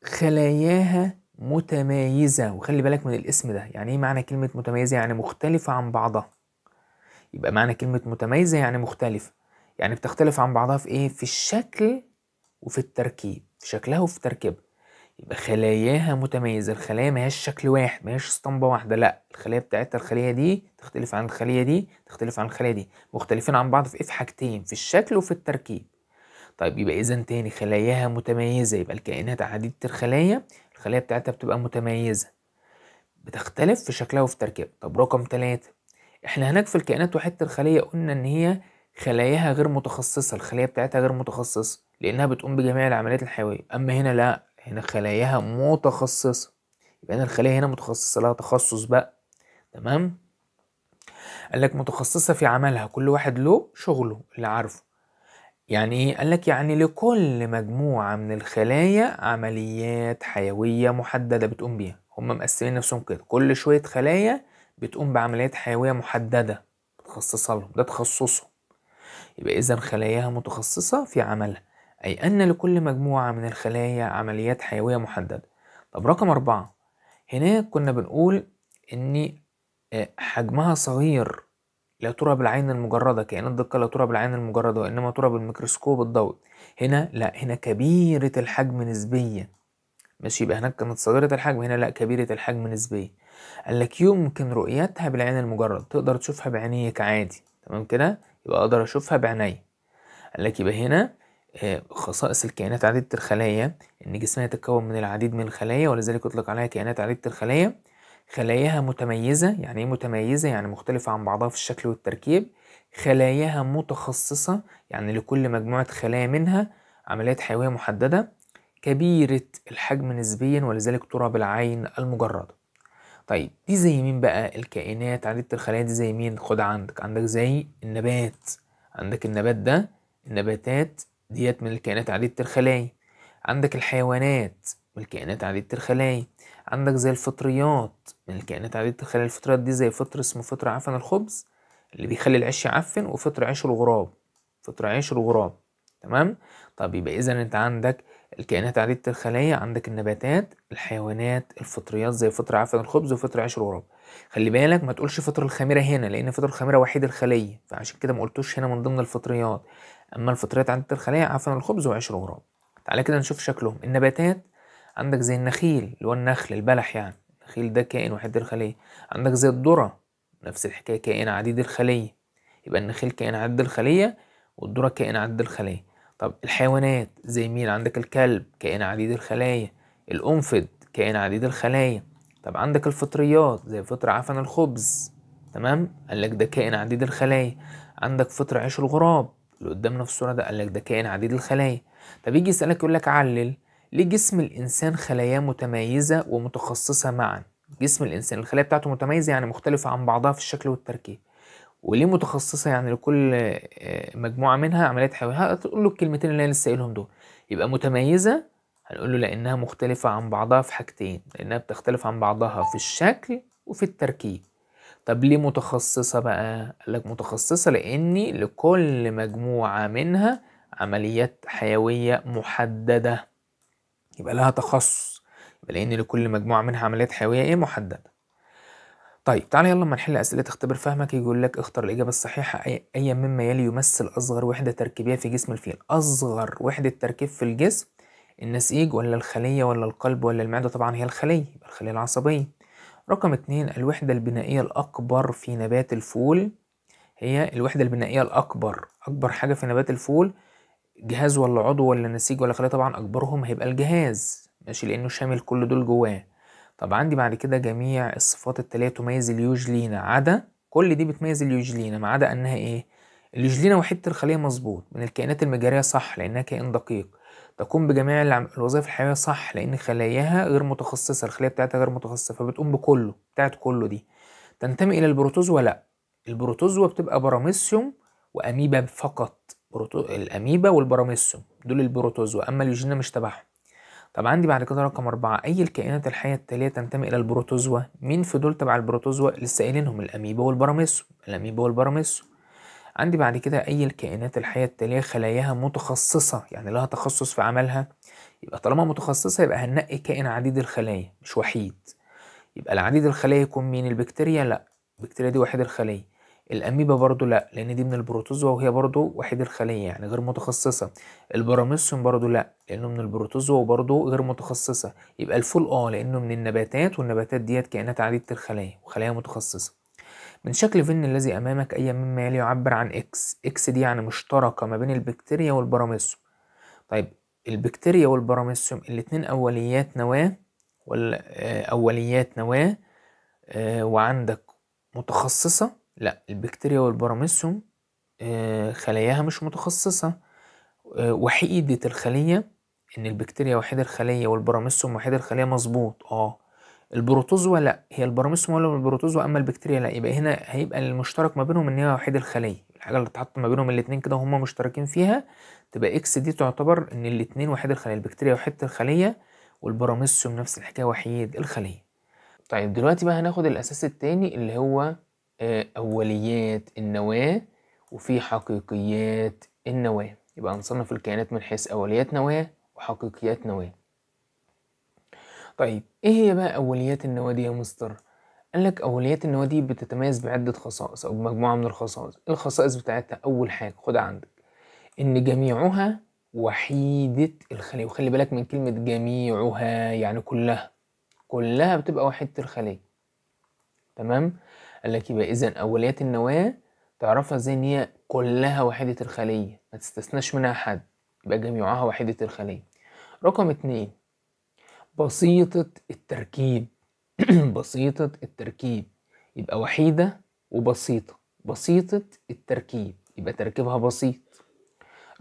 خلاياها متميزة وخلي بالك من الاسم ده يعني ايه معنى كلمة متميزة يعني مختلفة عن بعضها يبقى معنى كلمة متميزة يعني مختلفة يعني بتختلف عن بعضها في ايه في الشكل وفي التركيب في شكلها وفي تركيبها يبقى خلاياها متميزة الخلايا مهياش شكل واحد مهياش اسطمبة واحدة لا الخلية بتاعتها الخلية دي تختلف عن الخلية دي تختلف عن الخلية دي مختلفين عن بعض في ايه في حاجتين في الشكل وفي التركيب طيب يبقى اذا تاني خلاياها متميزة يبقى الكائنات عديدة الخلايا الخلية بتاعتها بتبقى متميزة بتختلف في شكلها وفي تركيبها طب رقم ثلاثة احنا هناك في الكائنات وحدة الخلية قلنا ان هي خلاياها غير متخصصة الخلية بتاعتها غير متخصصة لأنها بتقوم بجميع العمليات الحيوية أما هنا لا هنا خلاياها متخصصة يبقى أنا الخلايا هنا متخصصة لها تخصص بقى تمام قال لك متخصصة في عملها كل واحد له شغله اللي عارفه يعني ايه قال لك يعني لكل مجموعة من الخلايا عمليات حيوية محددة بتقوم بيها هم مقسمين نفسهم كده كل شوية خلايا بتقوم بعمليات حيوية محددة متخصصة لهم ده تخصصهم يبقى إذا خلاياها متخصصة في عملها أي أن لكل مجموعة من الخلايا عمليات حيوية محددة طب رقم أربعة هناك كنا بنقول إن آه، حجمها صغير لا ترى بالعين المجردة كأن الدقة لا ترى بالعين المجردة وإنما ترى بالميكروسكوب الضوئي هنا لا هنا كبيرة الحجم نسبيا ماشي يبقى هناك كانت صغيرة الحجم هنا لا كبيرة الحجم نسبيا قال لك يمكن رؤيتها بالعين المجرد تقدر تشوفها بعينيك عادي تمام كده يبقى أقدر أشوفها بعيني قال لك يبقى هنا آه، خصائص الكائنات عديدة الخلايا إن جسمها يتكون من العديد من الخلايا ولذلك يطلق عليها كائنات عديدة الخلايا خلاياها متميزة يعني إيه متميزة يعني مختلفة عن بعضها في الشكل والتركيب خلاياها متخصصة يعني لكل مجموعة خلايا منها عمليات حيوية محددة كبيرة الحجم نسبيا ولذلك ترى بالعين المجردة طيب دي زي مين بقى الكائنات عديدة الخلايا دي زي مين خد عندك عندك زي النبات عندك النبات ده النباتات ديت من الكائنات عديدة الخلايا عندك الحيوانات من الكائنات عديدة الخلايا عندك زي الفطريات من الكائنات عديدة الخلايا الفطريات دي زي فطر اسمه فطر عفن الخبز اللي بيخلي العش يعفن وفطر عيش الغراب فطر عيش الغراب تمام طب يبقى اذا انت عندك الكائنات عديدة الخلايا عندك النباتات الحيوانات الفطريات زي فطر عفن الخبز وفطر عيش الغراب خلي بالك ما تقولش فطر الخميرة هنا لان فطر الخميرة وحيد الخلية فعشان كده ما قلتوش هنا من ضمن الفطريات أما الفطريات عند الخلية عفن الخبز وعشر جرام تعالى كده نشوف شكلهم النباتات عندك زي النخيل اللي هو النخل البلح يعني النخيل ده كائن وحيد الخلية عندك زي الذرة نفس الحكاية كائن عديد الخلية يبقى النخيل كائن عديد الخلية والذرة كائن عديد الخلية طب الحيوانات زي مين عندك الكلب كائن عديد الخلايا الأنفد كائن عديد الخلايا طب عندك الفطريات زي فطر عفن الخبز تمام قال لك ده كائن عديد الخلايا عندك فطر عيش الغراب اللي قدامنا في الصورة ده قال لك ده كائن عديد الخلايا طب يجي يسألك يقول لك علل ليه جسم الإنسان خلايا متميزة ومتخصصة معا جسم الإنسان الخلايا بتاعته متميزة يعني مختلفة عن بعضها في الشكل والتركيب وليه متخصصة يعني لكل آه، مجموعة منها عمليات حيوية هتقول له الكلمتين اللي أنا لسه قايلهم دول يبقى متميزة هنقول له لأنها مختلفة عن بعضها في حاجتين لأنها بتختلف عن بعضها في الشكل وفي التركيب طب ليه متخصصة بقى؟ قالك لك متخصصة لأني لكل مجموعة منها عمليات حيوية محددة يبقى لها تخصص يبقى لأن لكل مجموعة منها عمليات حيوية إيه محددة طيب تعالى يلا اما نحل اسئله تختبر فهمك يقول لك اختر الاجابه الصحيحه أي, ايا مما يلي يمثل اصغر وحده تركيبيه في جسم الفيل اصغر وحده تركيب في الجسم النسيج ولا الخليه ولا القلب ولا المعده طبعا هي الخليه يبقى الخليه العصبيه رقم اتنين الوحدة البنائية الأكبر في نبات الفول هي الوحدة البنائية الأكبر أكبر حاجة في نبات الفول جهاز ولا عضو ولا نسيج ولا خلية طبعا أكبرهم هيبقى الجهاز ماشي لأنه شامل كل دول جواه طب عندي بعد كده جميع الصفات التالية تميز اليوجلينا عدا كل دي بتميز اليوجلينا ما عدا أنها إيه؟ اليوجلينا وحدة الخلية مظبوط من الكائنات المجارية صح لأنها كائن دقيق تقوم بجميع الوظائف الحيوية صح لأن خلاياها غير متخصصة الخلية بتاعتها غير متخصصة فبتقوم بكله بتاعت كله دي تنتمي إلى البروتوزوا لأ البروتوزوا بتبقى براميسيوم وأميبا فقط بروتو... الأميبا والبراميسيوم دول البروتوزوا أما اليوجينا مش تبعهم طب عندي بعد كده رقم أربعة أي الكائنات الحية التالية تنتمي إلى البروتوزوا مين في دول تبع البروتوزوا لسه قايلينهم الأميبا والبراميسيوم الأميبا والبراميسيوم عندي بعد كده أي الكائنات الحية التالية خلاياها متخصصة يعني لها تخصص في عملها يبقى طالما متخصصة يبقى هننقي كائن عديد الخلايا مش وحيد يبقى العديد الخلايا يكون مين البكتيريا لا البكتيريا دي وحيد الخلية الأميبا برضو لا لأن دي من البروتوزوا وهي برضو وحيد الخلية يعني غير متخصصة البراميسيوم برضو لا لأنه من البروتوزوا وبرضو غير متخصصة يبقى الفول اه لأنه من النباتات والنباتات ديت كائنات عديدة الخلايا وخلايا متخصصة من شكل فين الذي أمامك أي مما يلي يعبر عن إكس إكس دي يعني مشتركة ما بين البكتيريا والبراميسيوم طيب البكتيريا والبراميسيوم الاتنين أوليات نواة آه، أوليات نواة آه، وعندك متخصصة لا البكتيريا والبراميسيوم آه، خلاياها مش متخصصة وحيدة الخلية إن البكتيريا وحيد الخلية والبراميسيوم وحيد الخلية مظبوط اه البروتوزوا لا هي البراميسوم ولا من البروتوزوا اما البكتيريا لا يبقى هنا هيبقى المشترك ما بينهم ان هي وحيد الخلية الحاجة اللي اتحط ما بينهم الاتنين كده هما مشتركين فيها تبقى اكس دي تعتبر ان الاتنين وحيد الخلية البكتيريا وحيد الخلية والبراميسوم نفس الحكاية وحيد الخلية طيب دلوقتي بقى هناخد الاساس التاني اللي هو آه، اوليات النواة وفي حقيقيات النواة يبقى هنصنف الكائنات من حيث اوليات نواة وحقيقيات نواة طيب ايه هي بقى اوليات النوادي يا مستر قال لك اوليات النوادي بتتميز بعده خصائص او بمجموعه من الخصائص الخصائص بتاعتها اول حاجه خدها عندك ان جميعها وحيده الخليه وخلي بالك من كلمه جميعها يعني كلها كلها بتبقى وحيده الخليه تمام قال لك يبقى اذا اوليات النواه تعرفها ازاي ان هي كلها وحيده الخليه ما تستثناش منها حد يبقى جميعها وحيده الخليه رقم اتنين بسيطة التركيب بسيطة التركيب يبقى وحيدة وبسيطة بسيطة التركيب يبقى تركيبها بسيط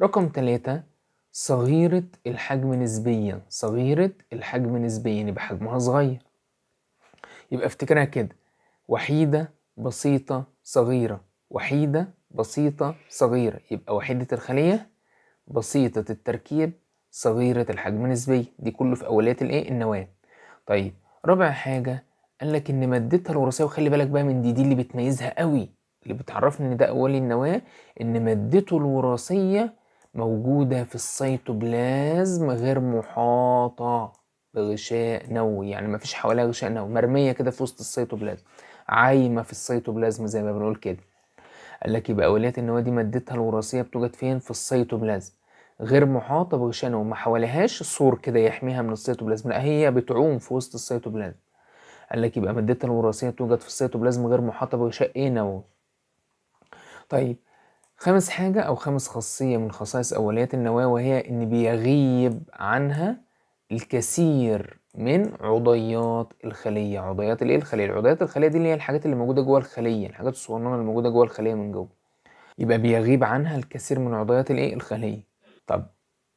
رقم تلاتة صغيرة الحجم نسبيا صغيرة الحجم نسبيا يبقى حجمها صغير يبقى افتكرها كده وحيدة بسيطة صغيرة وحيدة بسيطة صغيرة يبقى وحيدة الخلية بسيطة التركيب صغيرة الحجم نسبيا دي كله في أوليات الإيه النواة طيب رابع حاجة قال لك إن مادتها الوراثية وخلي بالك بقى من دي دي اللي بتميزها قوي اللي بتعرفني إن ده أولي النواة إن مادته الوراثية موجودة في السيتوبلازم غير محاطة بغشاء نووي يعني مفيش حواليها غشاء نووي مرمية كده في وسط السيتوبلازم عايمة في السيتوبلازم زي ما بنقول كده قال لك يبقى أوليات النواة دي مادتها الوراثية بتوجد فين في السيتوبلازم غير محاطة بغشاء وما حواليهاش سور كده يحميها من السيتوبلازم لا هي بتعوم في وسط السيتوبلازم قال لك يبقى مادتها الوراثية توجد في السيتوبلازم غير محاطة بغشاء ايه نووي طيب خامس حاجة أو خامس خاصية من خصائص أوليات النواة وهي إن بيغيب عنها الكثير من عضيات الخلية عضيات الإيه الخلية العضيات الخلية دي اللي هي الحاجات اللي موجودة جوه الخلية الحاجات الصغننة اللي موجودة جوه الخلية من جوه يبقى بيغيب عنها الكثير من عضيات الإيه الخلية طب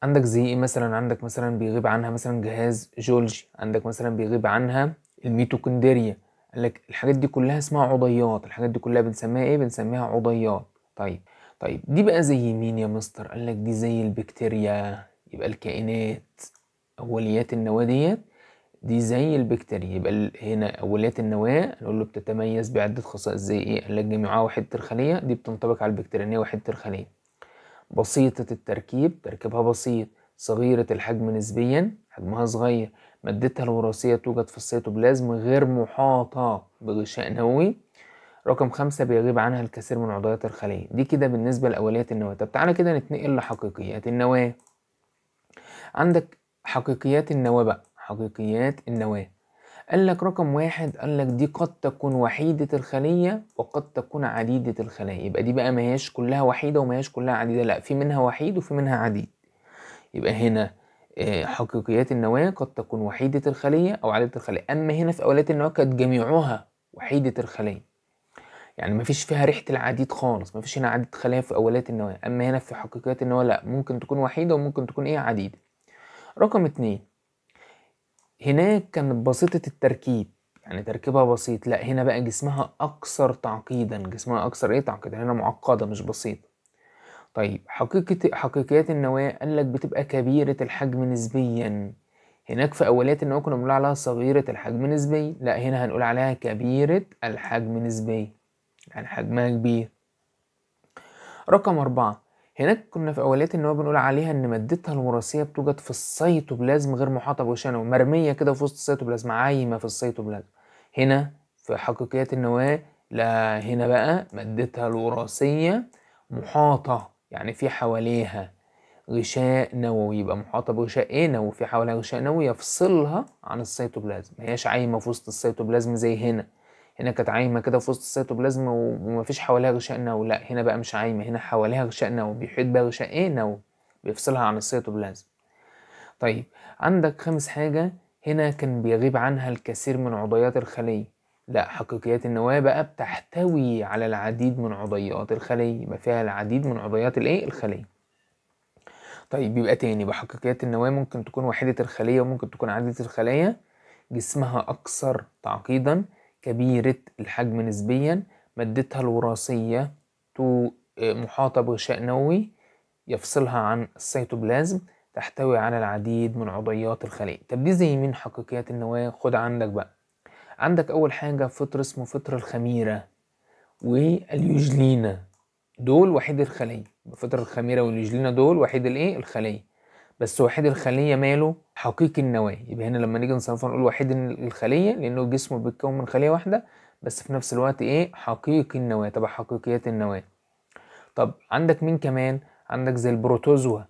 عندك زي ايه مثلا عندك مثلا بيغيب عنها مثلا جهاز جولجي عندك مثلا بيغيب عنها الميتوكوندريا قال لك الحاجات دي كلها اسمها عضيات الحاجات دي كلها بنسميها ايه بنسميها عضيات طيب طيب دي بقى زي مين يا مستر قال لك دي زي البكتيريا يبقى الكائنات اوليات النواه ديت دي زي البكتيريا يبقى هنا اوليات النواه نقول له بتتميز بعده خصائص زي ايه قال لك جميعها وحده الخليه دي بتنطبق على البكتيريا وحده الخليه بسيطة التركيب تركيبها بسيط صغيرة الحجم نسبيا حجمها صغير مادتها الوراثية توجد في السيتوبلازم غير محاطة بغشاء نووي رقم خمسة بيغيب عنها الكثير من عضلات الخلية دي كده بالنسبة لأوليات النواة طب تعالى كده نتنقل لحقيقيات النواة عندك حقيقيات النواة بقى حقيقيات النواة قال لك رقم واحد قال لك دي قد تكون وحيدة الخلية وقد تكون عديدة الخلايا يبقى دي بقى ما هيش كلها وحيدة وما هيش كلها عديدة لا في منها وحيد وفي منها عديد يبقى هنا آه، حقيقيات النواة قد تكون وحيدة الخلية أو عديدة الخلية أما هنا في أولات النواة كانت جميعها وحيدة الخلية يعني مفيش فيها ريحة العديد خالص مفيش هنا عديد خلايا في أولات النواة أما هنا في حقيقيات النواة لأ ممكن تكون وحيدة وممكن تكون إيه عديدة رقم اتنين هناك كانت بسيطة التركيب يعني تركيبها بسيط لا هنا بقى جسمها أكثر تعقيدا جسمها أكثر إيه تعقيدا هنا معقدة مش بسيطة طيب حقيقة حقيقيات النواة قال لك بتبقى كبيرة الحجم نسبيا هناك في أوليات النواة كنا بنقول عليها صغيرة الحجم نسبي لا هنا هنقول عليها كبيرة الحجم نسبي يعني حجمها كبير رقم أربعة هناك كنا في اوليات النواه بنقول عليها ان مادتها الوراثيه بتوجد في السيتوبلازم غير محاطه بوشانه مرميه كده في وسط السيتوبلازم عايمه في السيتوبلازم هنا في حقيقيات النواه لا هنا بقى مادتها الوراثيه محاطه يعني في حواليها غشاء نووي يبقى محاطه بغشاء ايه نووي في حواليها غشاء نووي يفصلها عن السيتوبلازم ما هياش عايمه في وسط السيتوبلازم زي هنا هنا كانت عايمه كده في وسط السيتوبلازم ومفيش حواليها غشاء نووي لا هنا بقى مش عايمه هنا حواليها غشاء نووي بيحيط بقى غشاء ايه نووي بيفصلها عن السيتوبلازم طيب عندك خامس حاجه هنا كان بيغيب عنها الكثير من عضيات الخليه لا حقيقيات النواة بقى بتحتوي على العديد من عضيات الخلية يبقى فيها العديد من عضيات الايه الخلية طيب يبقى تاني يبقى حقيقيات النواة ممكن تكون وحيدة الخلية وممكن تكون عديدة الخلية جسمها أكثر تعقيدا كبيرة الحجم نسبيا مادتها الوراثية آه، محاطة بغشاء نووي يفصلها عن السيتوبلازم تحتوي على العديد من عضيات الخلية طب دي زي مين حقيقيات النواة خد عندك بقى عندك أول حاجة فطر اسمه فطر الخميرة واليوجلينا دول وحيد الخلية فطر الخميرة واليوجلينا دول وحيد الايه الخلية بس وحيد الخليه ماله حقيقي النواه يبقى هنا لما نيجي نصنفه نقول وحيد الخليه لانه جسمه بيتكون من خليه واحده بس في نفس الوقت ايه حقيقي النواه تبع حقيقيات النواه طب عندك مين كمان عندك زي البروتوزوا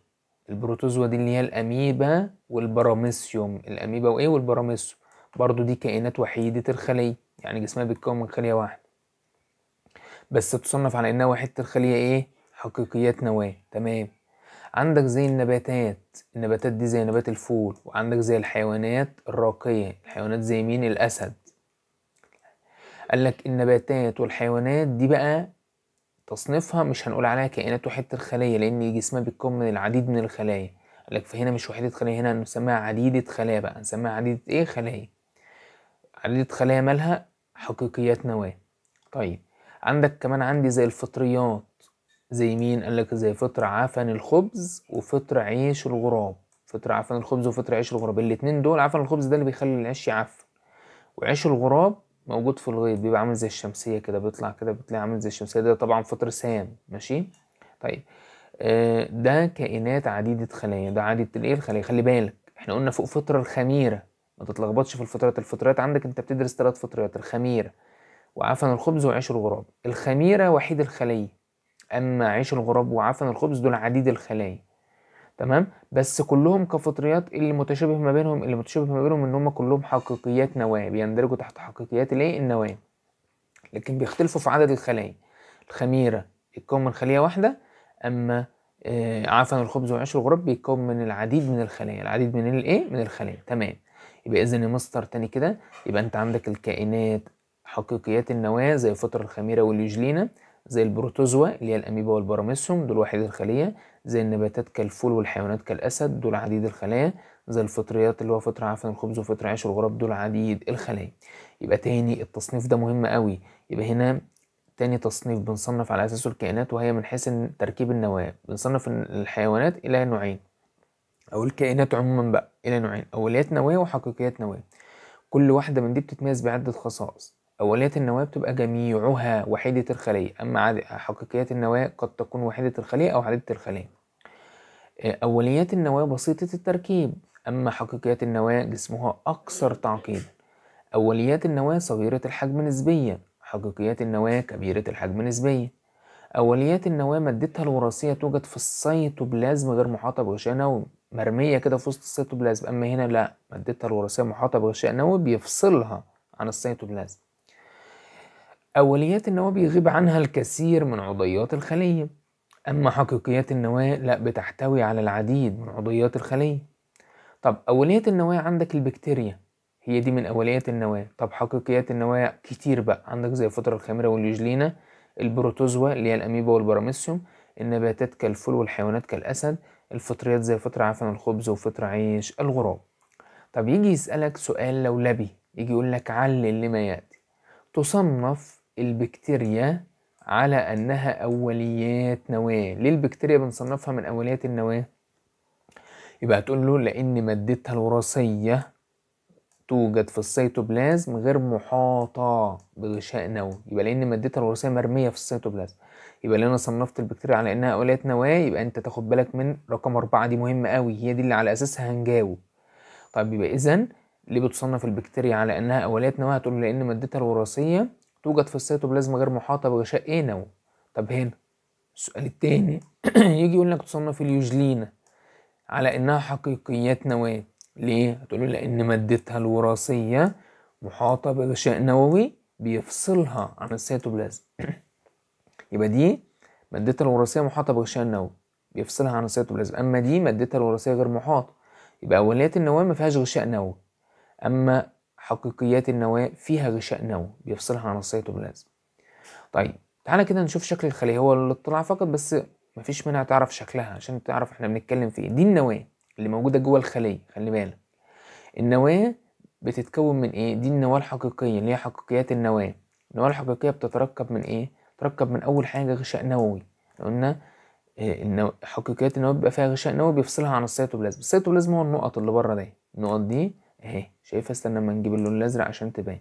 البروتوزوا دي اللي هي الاميبا والبراميسيوم الاميبا وايه والبراميسيوم برضو دي كائنات وحيده الخليه يعني جسمها بيتكون من خليه واحده بس تصنف على انها وحيده الخليه ايه حقيقيات نواه تمام عندك زي النباتات النباتات دي زي نبات الفول وعندك زي الحيوانات الراقية الحيوانات زي مين الأسد قالك النباتات والحيوانات دي بقى تصنيفها مش هنقول عليها كائنات وحدة الخلية لأن جسمها بيتكون من العديد من الخلايا قالك فهنا مش وحدة خلية هنا نسميها عديدة خلايا بقى نسميها عديدة إيه خلايا عديدة خلايا مالها حقيقيات نواة طيب عندك كمان عندي زي الفطريات زي مين قال لك زي فطر عفن الخبز وفطر عيش الغراب فطر عفن الخبز وفطر عيش الغراب الاتنين دول عفن الخبز ده اللي بيخلي العيش يعفن وعيش الغراب موجود في الغيط بيبقى عامل زي الشمسيه كده بيطلع كده بتلاقي عامل زي الشمسيه ده طبعا فطر سام ماشي طيب آه، ده كائنات عديده خلايا ده عادي الايه الخلايا خلي بالك احنا قلنا فوق فطر الخميره ما تتلخبطش في الفطرات الفطرات عندك انت بتدرس ثلاث فطريات الخميره وعفن الخبز وعيش الغراب الخميره وحيد الخليه اما عيش الغراب وعفن الخبز دول عديد الخلايا تمام بس كلهم كفطريات اللي متشابه ما بينهم اللي متشابه ما بينهم ان هم كلهم حقيقيات نواه بيندرجوا تحت حقيقيات الايه النواه لكن بيختلفوا في عدد الخلايا الخميره يتكون من خليه واحده اما آه عفن الخبز وعيش الغراب بيتكون من العديد من الخلايا العديد من الايه من الخلايا تمام يبقى اذا مصدر تاني كده يبقى انت عندك الكائنات حقيقيات النواه زي فطر الخميره واليوجلينا زي البروتوزوا اللي هي الاميبا والبراميسيوم دول وحيد الخليه زي النباتات كالفول والحيوانات كالاسد دول عديد الخلايا زي الفطريات اللي هو فطر عفن الخبز وفطر عيش الغراب دول عديد الخلايا يبقى تاني التصنيف ده مهم قوي يبقى هنا تاني تصنيف بنصنف على اساسه الكائنات وهي من حيث تركيب النواه بنصنف الحيوانات الى نوعين او الكائنات عموما بقى الى نوعين اوليات نواه وحقيقيات نواه كل واحده من دي بتتميز بعده خصائص أولية النواة بتبقى جميعها وحيدة الخلية أما حقيقيات النواة قد تكون وحيدة الخلية أو عديدة الخلية آه، أوليات النواة بسيطة التركيب أما حقيقيات النواة جسمها أكثر تعقيدا أوليات النواة صغيرة الحجم نسبيا حقيقيات النواة كبيرة الحجم نسبيا أوليات النواة مادتها الوراثية توجد في السيتوبلازم غير محاطة بغشاء نووي مرمية كده في وسط السيتوبلازم أما هنا لا مادتها الوراثية محاطة بغشاء نووي بيفصلها عن السيتوبلازم أوليات النواة بيغيب عنها الكثير من عضيات الخلية أما حقيقيات النواة لا بتحتوي على العديد من عضيات الخلية طب أوليات النواة عندك البكتيريا هي دي من أوليات النواة طب حقيقيات النواة كتير بقى عندك زي فطر الخميرة واليوجلينا البروتوزوا اللي هي الأميبا والبراميسيوم النباتات كالفول والحيوانات كالأسد الفطريات زي فطر عفن الخبز وفطر عيش الغراب طب يجي يسألك سؤال لولبي يجي يقول لك علل لما يأتي تصنف البكتيريا على أنها أوليات نواة ليه البكتيريا بنصنفها من أوليات النواة؟ يبقى هتقول له لأن مادتها الوراثية توجد في السيتوبلازم غير محاطة بغشاء نووي يبقى لأن مادتها الوراثية مرمية في السيتوبلازم يبقى لو أنا صنفت البكتيريا على إنها أوليات نواة يبقى أنت تاخد بالك من رقم أربعة دي مهمة قوي هي دي اللي على أساسها هنجاوب طيب يبقى إذا ليه بتصنف البكتيريا على إنها أوليات نواة هتقول لأن مادتها الوراثية توجد في السيتوبلازم غير محاطة بغشاء ايه نوع طب هنا السؤال التاني يجي يقول لك تصنف اليوجلينا على انها حقيقيات نواة ليه؟ هتقول لان مادتها الوراثية محاطة بغشاء نووي بيفصلها عن السيتوبلازم يبقى دي مادتها الوراثية محاطة بغشاء نووي بيفصلها عن السيتوبلازم اما دي مادتها الوراثية غير محاطة يبقى اوليات النواة ما فيهاش غشاء نووي اما حقيقيات النواة فيها غشاء نووي بيفصلها عن السيتوبلازم طيب تعالى كده نشوف شكل الخلية هو الاطلاع فقط بس مفيش منها تعرف شكلها عشان تعرف احنا بنتكلم في ايه دي النواة اللي موجودة جوه الخلية خلي بالك النواة بتتكون من ايه دي النواة الحقيقية اللي هي حقيقيات النواة النواة الحقيقية بتتركب من ايه بتتركب من اول حاجة غشاء نووي قلنا آه، حقيقيات النواة بيبقى فيها غشاء نووي بيفصلها عن السيتوبلازم السيتوبلازم هو النقط اللي بره دي النقط دي اهي شايفها استنى اما نجيب اللون الازرق عشان تبان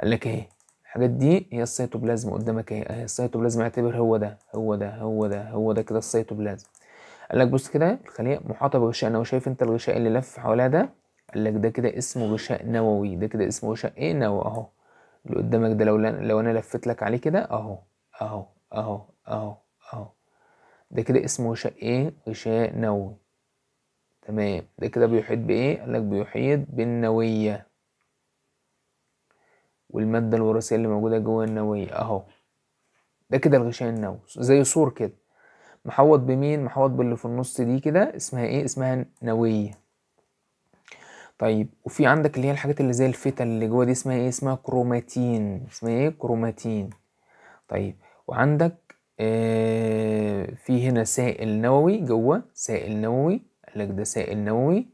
قال لك اهي الحاجات دي هي السيتوبلازم قدامك اهي اهي السيتوبلازم اعتبر هو ده هو ده هو ده هو ده كده السيتوبلازم قال لك بص كده الخليه محاطه بغشاء نووي شايف انت الغشاء اللي لف حواليها ده قال لك ده كده اسمه غشاء نووي ده كده اسمه غشاء ايه نووي اهو اللي قدامك ده لو لو انا لفيت لك عليه كده اهو اهو اهو اهو اهو ده كده اسمه غشاء ايه غشاء نووي تمام ده كده بيحيط بايه قال لك بيحيط بالنويه والماده الوراثيه اللي موجوده جوه النويه اهو ده كده الغشاء النووي زي سور كده محوط بمين محوط باللي في النص دي كده اسمها ايه اسمها نويه طيب وفي عندك اللي هي الحاجات اللي زي الفتل اللي جوه دي اسمها ايه اسمها كروماتين اسمها ايه كروماتين طيب وعندك آه في هنا سائل نووي جوه سائل نووي قالك ده سائل نووي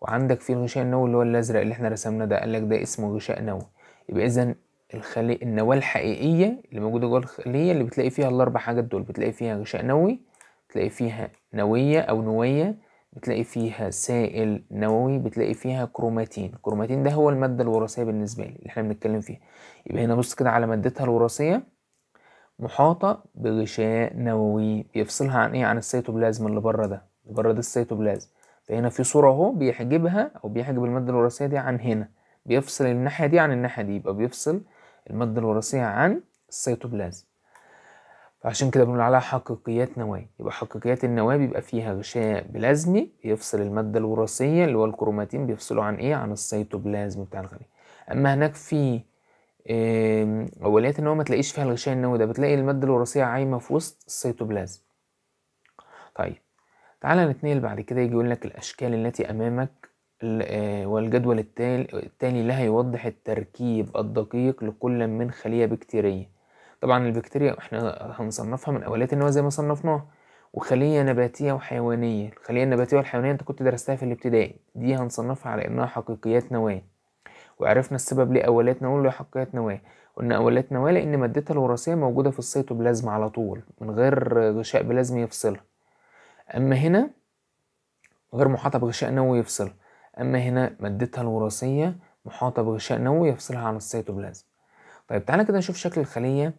وعندك في الغشاء النووي اللي هو الازرق اللي احنا رسمناه ده قالك ده اسمه غشاء نووي يبقى اذا الخلي النواه الحقيقيه اللي موجوده جوه الخليه اللي بتلاقي فيها الاربع حاجات دول بتلاقي فيها غشاء نووي بتلاقي فيها نويه او نويه بتلاقي فيها سائل نووي بتلاقي فيها كروماتين كروماتين ده هو الماده الوراثيه بالنسبه لي اللي احنا بنتكلم فيها يبقى هنا بص كده على مادتها الوراثيه محاطه بغشاء نووي بيفصلها عن ايه عن السيتوبلازم اللي بره ده مجرد السيتوبلازم فهنا في صورة اهو بيحجبها أو بيحجب المادة الوراثية دي عن هنا بيفصل الناحية دي عن الناحية دي يبقى بيفصل المادة الوراثية عن السيتوبلازم فعشان كده بنقول عليها حقيقيات نواة يبقى حقيقيات النواة بيبقى فيها غشاء بلازمي بيفصل المادة الوراثية اللي هو الكروماتين بيفصلوا عن ايه عن السيتوبلازم بتاع الغني أما هناك في اوليات النواة ما تلاقيش فيها الغشاء النووي ده بتلاقي المادة الوراثية عايمة في وسط السيتوبلازم طيب تعالى نتنقل بعد كده يجي يقول لك الأشكال التي أمامك آه، والجدول التالي لها يوضح التركيب الدقيق لكل من خلية بكتيرية طبعا البكتيريا احنا هنصنفها من أولات النواة زي ما صنفناها وخلية نباتية وحيوانية الخلية النباتية والحيوانية انت كنت درستها في الابتدائي دي هنصنفها على انها حقيقيات نواة وعرفنا السبب ليه أولات نواة وليه حقيقيات نواة قلنا أولات نواة لأن مادتها الوراثية موجودة في السيتوبلازم على طول من غير غشاء بلازمي يفصلها اما هنا غير محاطة بغشاء نووي يفصلها اما هنا مادتها الوراثية محاطة بغشاء نووي يفصلها عن السيتوبلازم طيب تعالى كده نشوف شكل الخلية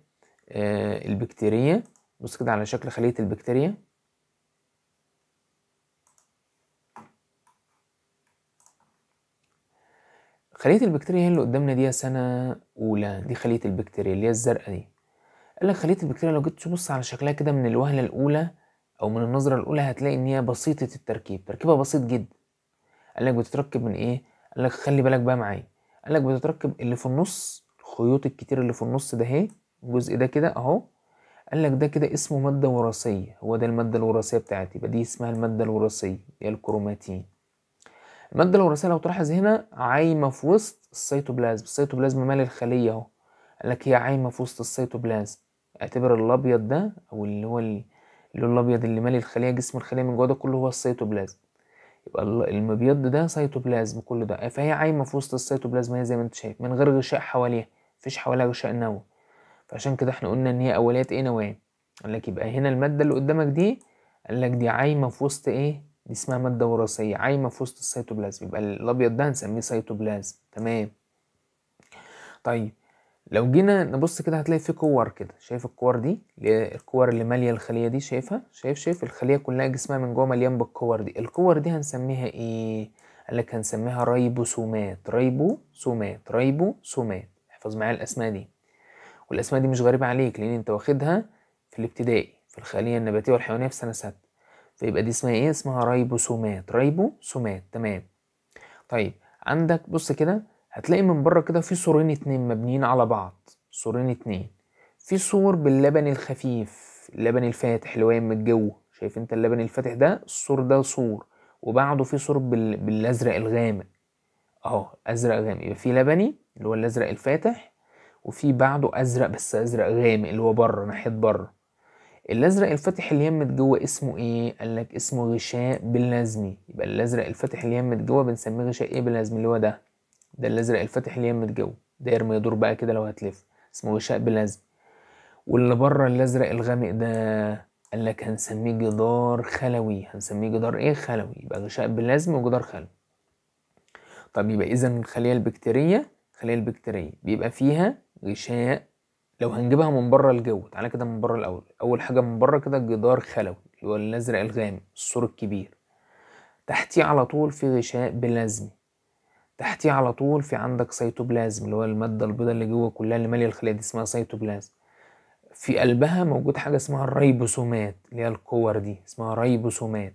آه البكتيرية بص كده على شكل خلية البكتيريا خلية البكتيريا اللي قدامنا دي سنة أولى دي خلية البكتيريا اللي هي الزرقاء دي قال لك خلية البكتيريا لو جيت تبص على شكلها كده من الوهلة الأولى او من النظره الاولى هتلاقي ان هي بسيطه التركيب تركيبها بسيط جدا قال لك بتتركب من ايه قال لك خلي بالك بقى معايا قال لك بتتركب اللي في النص الخيوط الكتير اللي في النص ده اهي الجزء ده كده اهو قال لك ده كده اسمه ماده وراثيه هو ده الماده الوراثيه بتاعتي يبقى دي اسمها الماده الوراثيه هي الكروماتين الماده الوراثيه لو تلاحظ هنا عايمه في وسط السيتوبلازم السيتوبلازم مال الخليه اهو قال لك هي عايمه في وسط السيتوبلازم اعتبر الابيض ده او اللي هو اللون الابيض اللي مالي الخليه جسم الخليه من جوه ده كله هو السيتوبلازم يبقى المبيض ده سيتوبلازم كله ده فهي عايمه في وسط السيتوبلازم هي زي ما انت شايف من غير غشاء حواليها مفيش حواليها غشاء نووي فعشان كده احنا قلنا ان هي اوليات ايه نواه قال لك يبقى هنا الماده اللي قدامك دي قال لك دي عايمه في وسط ايه دي اسمها ماده وراثيه عايمه في وسط السيتوبلازم يبقى الابيض ده هنسميه سيتوبلازم تمام طيب لو جينا نبص كده هتلاقي في كور كده شايف الكور دي الكور اللي ماليه الخليه دي شايفها شايف شايف الخليه كلها جسمها من جوه مليان بالكور دي الكور دي هنسميها ايه قالك هنسميها ريبوسومات ريبوسومات ريبوسومات احفظ معايا الاسماء دي والاسماء دي مش غريبه عليك لان انت واخدها في الابتدائي في الخليه النباتيه والحيوانيه في سنه سته فيبقى دي اسمها ايه اسمها ريبوسومات ريبوسومات تمام طيب عندك بص كده هتلاقي من بره كده في سورين اتنين مبنيين على بعض سورين اتنين في سور باللبن الخفيف اللبن الفاتح اللي واقع من الجو شايف انت اللبن الفاتح ده السور ده سور وبعده في سور بال... بالازرق الغامق اهو ازرق غامق يبقى في لبني اللي هو الازرق الفاتح وفي بعده ازرق بس ازرق غامق اللي هو بره ناحيه بره الازرق الفاتح اللي يمت جوه اسمه ايه قال لك اسمه غشاء باللازمي يبقى الازرق الفاتح اللي يمت جوه بنسميه غشاء ايه باللازمي اللي هو ده ده الازرق الفاتح اللي يم الجو داير ما يدور بقى كده لو هتلف اسمه غشاء بلازم واللي بره الازرق الغامق ده قال لك هنسميه جدار خلوي هنسميه جدار ايه خلوي يبقى غشاء بلازم وجدار خلوي طب يبقى اذا الخليه البكتيريه الخليه البكتيريه بيبقى فيها غشاء لو هنجيبها من بره لجوه تعالى كده من بره الاول اول حاجه من بره كده جدار خلوي اللي هو الازرق الغامق السور الكبير تحتيه على طول في غشاء بلازمي تحتيه على طول في عندك سيتوبلازم اللي هو المادة البيضاء اللي جوه كلها اللي مالية الخلية دي اسمها سيتوبلازم في قلبها موجود حاجة اسمها الريبوسومات اللي هي الكور دي اسمها ريبوسومات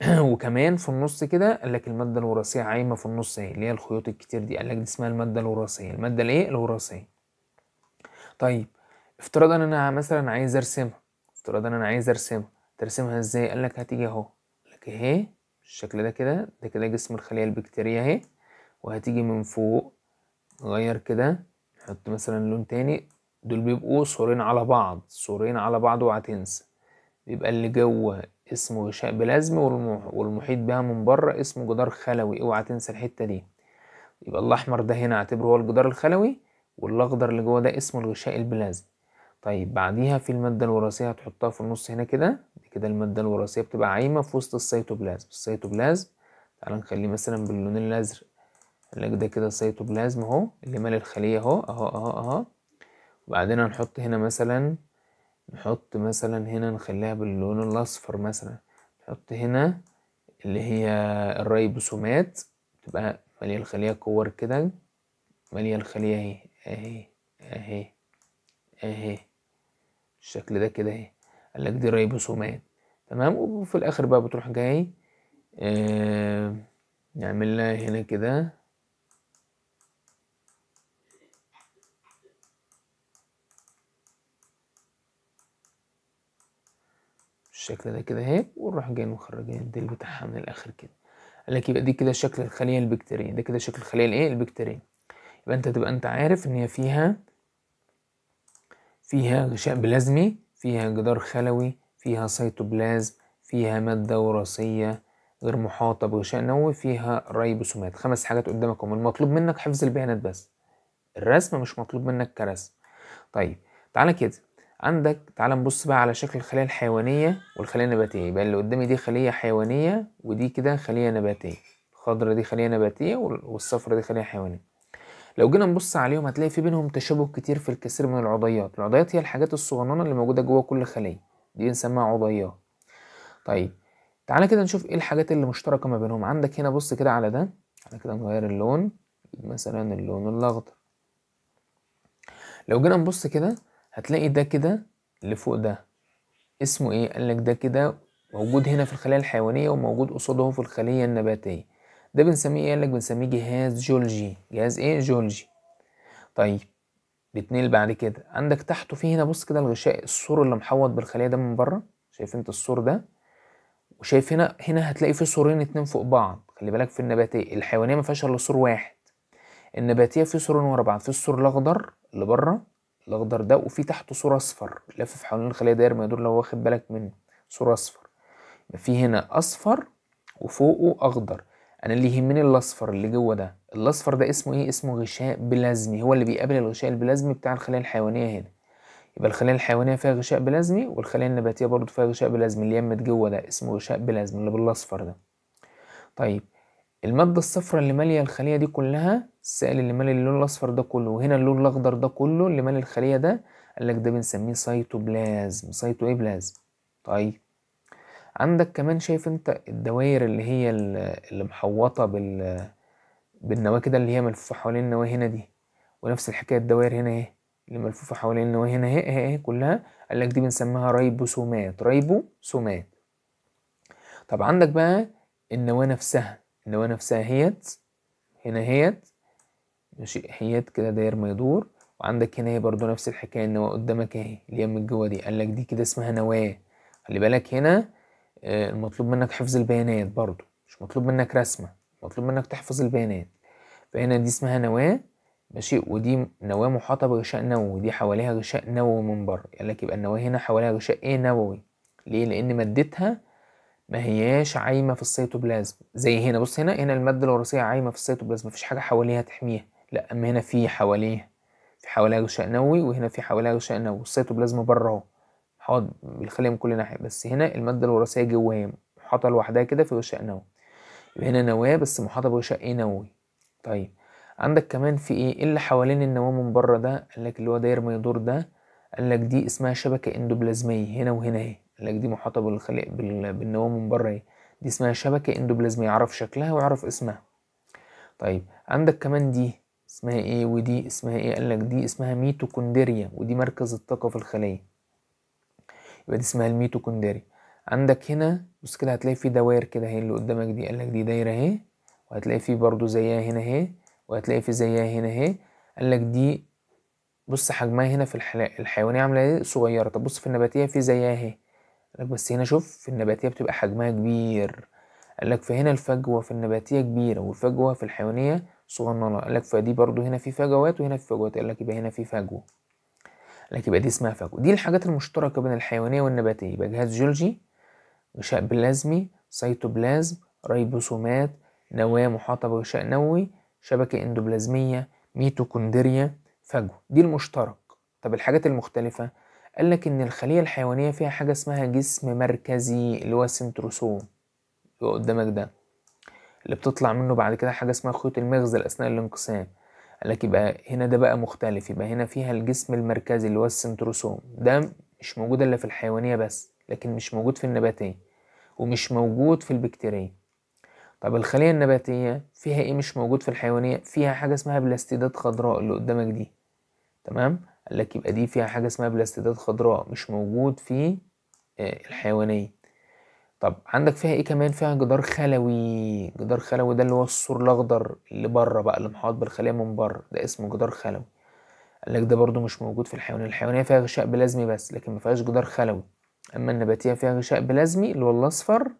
وكمان في النص كده قال لك المادة الوراثية عايمة في النص اهي اللي هي الخيوط الكتير دي قال لك دي اسمها المادة الوراثية المادة الايه الوراثية طيب افتراضا ان انا مثلا عايز ارسمها افتراضا ان انا عايز ارسمها ترسمها ازاي قال لك هتيجي اهو قال لك اهي الشكل ده كده ده كده جسم الخلية البكتيرية اهي وهتيجي من فوق نغير كده نحط مثلا لون تاني دول بيبقوا صورين على بعض صورين على بعض وهتنسى بيبقى اللي جوه اسمه غشاء بلازمي والمحيط بها من بره اسمه جدار خلوي اوعى تنسى الحتة دي يبقى الأحمر ده هنا اعتبره هو الجدار الخلوي والأخضر اللي جوه ده اسمه الغشاء البلازمي طيب بعديها في المادة الوراثية هتحطها في النص هنا كده كده المادة الوراثية بتبقى عايمة في وسط السيتوبلازم السيتوبلازم تعالى نخليه مثلا باللون الأزرق ده كده السيتوبلازم اهو اللي مال الخلية اهو اهو اهو اهو وبعدين هنحط هنا مثلا نحط مثلا هنا نخليها باللون الأصفر مثلا نحط هنا اللي هي الريبوسومات تبقى مالية الخلية كور كده مالية الخلية اهي اهي اهي اهي الشكل ده كده اهي قال لك دي ريبوسومات تمام وفي الاخر بقى بتروح جاي نعمل لها هنا كده بالشكل ده كده اهي ونروح جاي مخرجين الديل بتاعها من الاخر كده قال لك يبقى دي كده شكل الخليه البكتيريه ده كده شكل الخليه الايه البكتيريه يبقى انت تبقى انت عارف ان هي فيها فيها غشاء بلازمي فيها جدار خلوي فيها سيتوبلازم فيها مادة وراثية غير محاطة بغشاء نووي فيها ريبوسومات خمس حاجات قدامكم المطلوب منك حفظ البيانات بس الرسم مش مطلوب منك كرسم طيب تعالى كده عندك تعالى نبص بقى على شكل الخلية الحيوانية والخلية النباتية يبقى اللي قدامي دي خلية حيوانية ودي كده خلية نباتية الخضرة دي خلية نباتية والصفرة دي خلية حيوانية لو جينا نبص عليهم هتلاقي في بينهم تشابه كتير في الكثير من العضيات العضيات هي الحاجات الصغننه اللي موجوده جوه كل خليه دي بنسميها عضيات طيب تعالى كده نشوف ايه الحاجات اللي مشتركه ما بينهم عندك هنا بص كده على ده تعالى كده نغير اللون مثلا اللون الاخضر لو جينا نبص كده هتلاقي ده كده اللي فوق ده اسمه ايه قالك ده كده موجود هنا في الخليه الحيوانيه وموجود قصاده في الخليه النباتيه ده بنسميه ايه قالك بنسميه جهاز جولجي جهاز ايه جولجي طيب بتنقل بعد كده عندك تحته فيه هنا بص كده الغشاء السور اللي محوط بالخليه ده من بره شايف انت السور ده وشايف هنا هنا هتلاقي فيه سورين اتنين فوق بعض خلي بالك في النباتيه الحيوانيه ما فيهاش الا سور واحد النباتيه فيه سورين ورا بعض في السور الاخضر اللي بره الاخضر ده وفي تحته سور اصفر لافف حوالين الخليه داير ما يدور لو واخد بالك منه سور اصفر في هنا اصفر وفوقه اخضر انا اللي يهمني الاصفر اللي جوه ده الاصفر ده اسمه ايه اسمه غشاء بلازمي هو اللي بيقابل الغشاء البلازمي بتاع الخلايا الحيوانيه هنا يبقى الخلايا الحيوانيه فيها غشاء بلازمي والخلايا النباتيه برضو فيها غشاء بلازمي اللي يمت جوه ده اسمه غشاء بلازمي اللي بالاصفر ده طيب المادة الصفراء اللي مالية الخلية دي كلها السائل اللي مالي اللون الأصفر ده كله وهنا اللون الأخضر ده كله اللي مالي الخلية ده قالك ده بنسميه سيتوبلازم سيتو إيه بلازم طيب عندك كمان شايف انت الدوائر اللي هي اللي محوطة بال بالنواة كده اللي هي ملفوفة حوالين النواة هنا دي ونفس الحكاية الدوائر هنا اهي اللي ملفوفة حوالين النواة هنا اهي اهي كلها قال لك دي بنسميها ريبوسومات ريبوسومات طب عندك بقى النواة نفسها النواة نفسها هيت هنا هيت ماشي هيت كده داير ما يدور وعندك هنا هي برضو نفس الحكاية النواة قدامك اهي اللي هي من جوه دي قال لك دي كده اسمها نواة خلي بالك هنا آه، المطلوب منك حفظ البيانات برضو مش مطلوب منك رسمة مطلوب منك تحفظ البيانات فهنا دي اسمها نواة ماشي ودي نواة محاطة بغشاء نووي ودي حواليها غشاء نووي من بره قال لك يبقى النواة هنا حواليها غشاء ايه نووي ليه لأن مادتها ما هياش عايمة في السيتوبلازم زي هنا بص هنا هنا المادة الوراثية عايمة في السيتوبلازم مفيش حاجة حواليها تحميها لا أما هنا في حواليها في حواليها غشاء نووي وهنا في حواليها غشاء نووي السيتوبلازم بره اهو محاط بالخلية من كل ناحية بس هنا المادة الوراثية جواها محاطة لوحدها كده في غشاء نووي يبقى هنا نواة بس محاطة بغشاء ايه نووي طيب عندك كمان في ايه, إيه اللي حوالين النواة من بره ده قالك اللي هو داير ما يدور ده قالك دي اسمها شبكة اندوبلازمية هنا وهنا اهي قالك دي محاطة بالخلية بالنواة من بره ايه دي اسمها شبكة اندوبلازمية عرف شكلها وعرف اسمها طيب عندك كمان دي اسمها ايه ودي اسمها ايه قالك دي اسمها ميتوكوندريا ودي مركز الطاقة في الخلية يبقى دي اسمها الميتوكوندريا عندك هنا بص كده هتلاقي في دوائر كده اهي اللي قدامك دي قالك دي دايره اهي وهتلاقي في برضو زيها هنا اهي وهتلاقي في زيها هنا اهي قالك دي بص حجمها هنا في الحيوانيه عامله ايه صغيره طب بص في النباتيه في زيها اهي قالك بس هنا شوف في النباتيه بتبقى حجمها كبير قالك فهنا الفجوه في النباتيه كبيره والفجوه في الحيوانيه صغننه قالك فدي برضو هنا في فجوات وهنا في فجوات قالك يبقى هنا في فجوه لك يبقى دي اسمها فاكهه دي الحاجات المشتركه بين الحيوانيه والنباتيه يبقى جهاز جيولوجي غشاء بلازمي سيتوبلازم ريبوسومات نواه محاطه بغشاء نووي شبكه اندوبلازميه ميتوكوندريا فجوه دي المشترك طب الحاجات المختلفه قال لك ان الخليه الحيوانيه فيها حاجه اسمها جسم مركزي اللي هو سنتروسوم اللي قدامك ده اللي بتطلع منه بعد كده حاجه اسمها خيوط المغزى اثناء الانقسام لك يبقى هنا ده بقى مختلف يبقى هنا فيها الجسم المركزي اللي هو السنتروسوم ده مش موجود الا في الحيوانيه بس لكن مش موجود في النباتيه ومش موجود في البكتيريا طب الخليه النباتيه فيها ايه مش موجود في الحيوانيه فيها حاجه اسمها بلاستيدات خضراء اللي قدامك دي تمام قال لك يبقى دي فيها حاجه اسمها بلاستيدات خضراء مش موجود في آه، الحيوانيه طب عندك فيها ايه كمان فيها جدار خلوي جدار خلوي ده اللي هو السور الاخضر اللي بره بقى اللي محاط بالخليه من بره ده اسمه جدار خلوي قال لك ده برضو مش موجود في الحيوانات الحيوانيه فيها غشاء بلازمي بس لكن ما فيهاش جدار خلوي اما النباتيه فيها غشاء بلازمي اللي هو الاصفر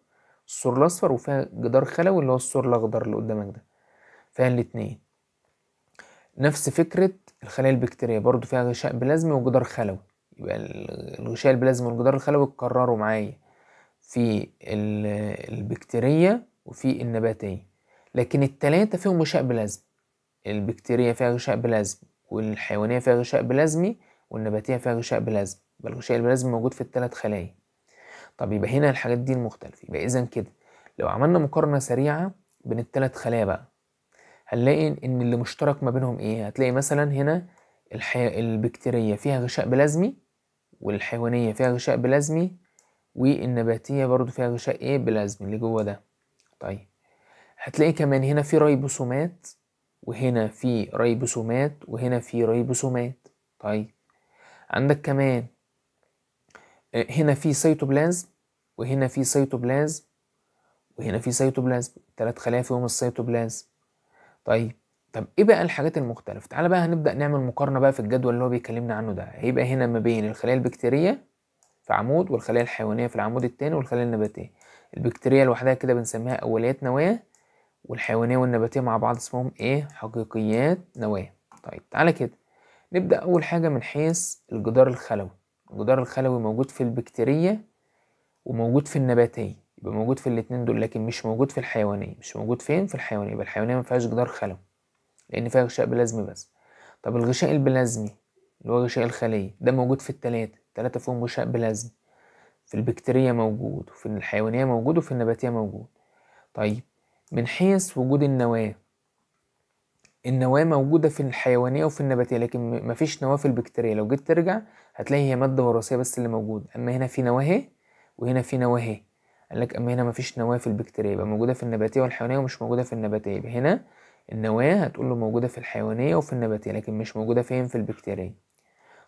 السور الاصفر وفيها جدار خلوي اللي هو السور الاخضر اللي قدامك ده فيها الاتنين نفس فكره الخلايا البكتيريه برضو فيها غشاء بلازمي وجدار خلوي يبقى الغشاء البلازمي والجدار الخلوي اتكرروا معايا في البكتيريا وفي النباتية لكن التلاتة فيهم غشاء بلازمي البكتيريا فيها غشاء بلازمي والحيوانية فيها غشاء بلازمي والنباتية فيها غشاء بلازمي يبقى الغشاء البلازمي موجود في التلات خلايا طب يبقى هنا الحاجات دي المختلفة يبقى إذا كده لو عملنا مقارنة سريعة بين التلات خلايا بقى هنلاقي إن اللي مشترك ما بينهم إيه هتلاقي مثلا هنا الحي... البكتيريا فيها غشاء بلازمي والحيوانية فيها غشاء بلازمي والنباتية برضو فيها غشاء ايه بلازمي اللي جوه ده طيب هتلاقي كمان هنا في ريبوسومات وهنا في ريبوسومات وهنا في ريبوسومات طيب عندك كمان آه، هنا في سيتوبلازم وهنا في سيتوبلازم وهنا في سيتوبلازم تلات خلايا فيهم السيتوبلازم طيب طب ايه بقى الحاجات المختلفة تعالى بقى هنبدأ نعمل مقارنة بقى في الجدول اللي هو بيكلمنا عنه ده هيبقى هنا ما بين الخلايا البكتيرية في عمود والخلايا الحيوانية في العمود التاني والخلايا النباتية البكتيريا لوحدها كده بنسميها أوليات نواة والحيوانية والنباتية مع بعض اسمهم إيه حقيقيات نواة طيب تعالى كده نبدأ أول حاجة من حيث الجدار الخلوي الجدار الخلوي موجود في البكتيريا وموجود في النباتية يبقى موجود في الاتنين دول لكن مش موجود في الحيوانية مش موجود فين في الحيوانية يبقى الحيوانية مفيهاش جدار خلوي لأن فيها غشاء بلازمي بس طب الغشاء البلازمي اللي هو غشاء الخلية ده موجود في التلاتة ثلاثة فيهم غشاء بلازم في البكتيريا موجود وفي الحيوانية موجود وفي النباتية موجود طيب من حيث وجود النواة النواة موجودة في الحيوانية وفي النباتية لكن مفيش نواة في البكتيريا لو جيت ترجع هتلاقي هي مادة وراثية بس اللي موجودة أما هنا في نواة وهنا في نواة قال قالك أما هنا مفيش نواة في البكتيريا يبقى موجودة في النباتية والحيوانية ومش موجودة في النباتية يبقى هنا النواة هتقول له موجودة في الحيوانية وفي النباتية لكن مش موجودة فين في البكتيريا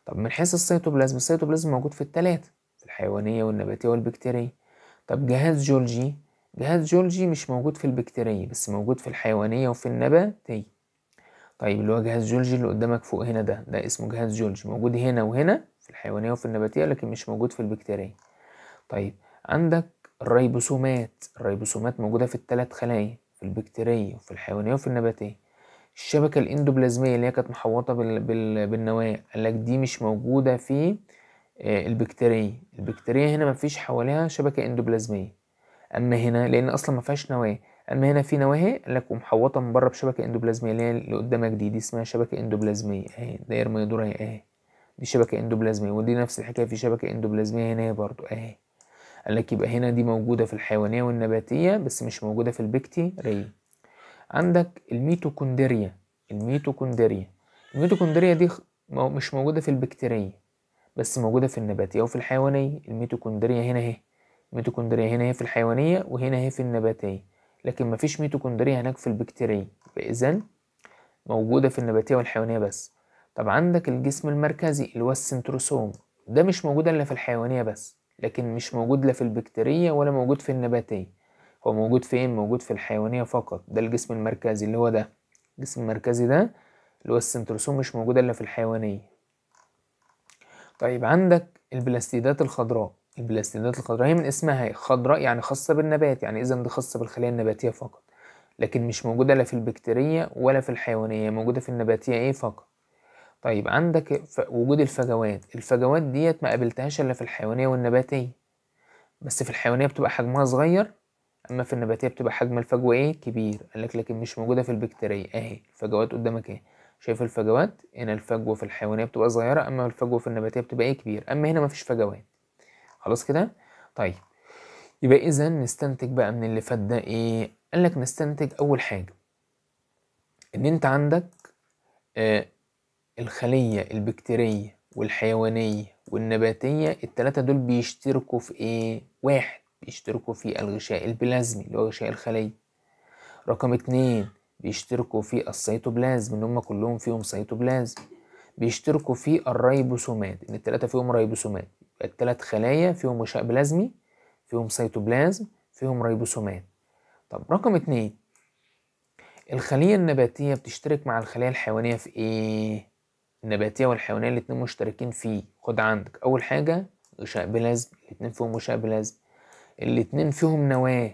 طب من حيث السيتوبلازم السيتوبلازم موجود في الثلاثة في الحيوانية والنباتية والبكتيرية طب جهاز جولجي جهاز جولجي مش موجود في البكتيرية بس موجود في الحيوانية وفي النباتية طيب اللي هو جهاز جولجي اللي قدامك فوق هنا ده ده اسمه جهاز جولجي موجود هنا وهنا في الحيوانية وفي النباتية لكن مش موجود في البكتيرية طيب عندك الريبوسومات الريبوسومات موجودة في الثلاث خلايا في البكتيرية وفي الحيوانية وفي النباتية الشبكه الاندوبلازميه اللي هي كانت محوطه بال... بال... بالنواه قال لك دي مش موجوده في آه، البكتيريا البكتيريا هنا مفيش حواليها شبكه اندوبلازميه اما هنا لان اصلا ما فيهاش نواه اما هنا في نواه قال لك ومحوطه من بره بشبكه اندوبلازميه اللي هي اللي قدامك دي دي اسمها شبكه اندوبلازميه اهي داير ما يدور اهي دي شبكه اندوبلازميه ودي نفس الحكايه في شبكه اندوبلازميه هنا برضو اهي قال لك يبقى هنا دي موجوده في الحيوانيه والنباتيه بس مش موجوده في البكتيريا عندك الميتوكوندريا الميتوكوندريا الميتوكوندريا دي مش موجودة في البكتيريا بس موجودة في النباتية وفي الحيوانية الميتوكوندريا هنا اهي الميتوكوندريا هنا اهي في الحيوانية وهنا اهي في النباتية لكن مفيش ميتوكوندريا هناك في البكتيريا إذا موجودة في النباتية والحيوانية بس طب عندك الجسم المركزي اللي هو السنتروسوم ده مش موجود إلا في الحيوانية بس لكن مش موجود لا في البكتيريا ولا موجود في النباتية هو موجود فين موجود في الحيوانية فقط ده الجسم المركزي اللي هو ده الجسم المركزي ده اللي هو السنتروسوم مش موجود إلا في الحيوانية طيب عندك البلاستيدات الخضراء البلاستيدات الخضراء هي من اسمها هي إيه؟ خضراء يعني خاصة بالنبات يعني إذا دي خاصة بالخلية النباتية فقط لكن مش موجودة لا في البكتيريا ولا في الحيوانية موجودة في النباتية إيه فقط طيب عندك وجود الفجوات الفجوات ديت ما قابلتهاش إلا في الحيوانية والنباتية بس في الحيوانية بتبقى حجمها صغير اما في النباتيه بتبقى حجم الفجوه ايه كبير قالك لكن مش موجوده في البكتيريه اهي الفجوات قدامك اهي شايف الفجوات هنا الفجوه في الحيوانيه بتبقى صغيره اما الفجوه في النباتيه بتبقى ايه كبير اما هنا مفيش فجوات خلاص كده طيب يبقى اذا نستنتج بقى من اللي فات ده ايه قالك نستنتج اول حاجه ان انت عندك آه الخليه البكتيريه والحيوانيه والنباتيه التلاتة دول بيشتركوا في ايه واحد بيشتركوا في الغشاء البلازمي اللي هو غشاء الخلية رقم اتنين بيشتركوا في السيتوبلازم ان هم كلهم فيهم سيتوبلازم بيشتركوا في الريبوسومات ان التلاتة فيهم ريبوسومات التلات خلايا فيهم غشاء بلازمي فيهم سيتوبلازم فيهم ريبوسومات طب رقم اتنين الخلية النباتية بتشترك مع الخلية الحيوانية في ايه؟ النباتية والحيوانية الاتنين مشتركين فيه خد عندك أول حاجة غشاء بلازم الاتنين فيهم غشاء بلازم الاتنين فيهم نواه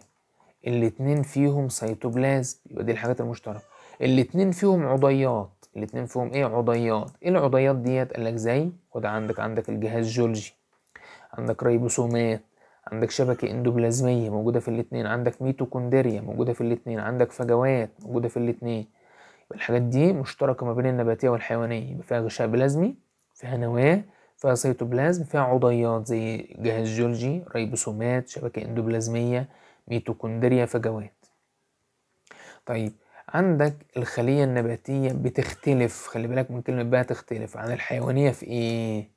الاتنين فيهم سيتوبلازم يبقى دي الحاجات المشتركه الاتنين فيهم عضيات الاتنين فيهم ايه عضيات ايه العضيات ديت قالك زي خد عندك عندك الجهاز جولجي عندك ريبوسومات عندك شبكة اندوبلازمية موجودة في الاتنين عندك ميتوكوندريا موجودة في الاتنين عندك فجوات موجودة في الاتنين الحاجات دي مشتركة ما بين النباتية والحيوانية يبقى فيها غشاء بلازمي فيها نواة سيتوبلازم فيها عضيات زي جهاز جولجي ريبوسومات شبكة اندوبلازمية ميتوكوندريا فجوات طيب عندك الخلية النباتية بتختلف خلي بالك من كلمة بقى تختلف عن الحيوانية في ايه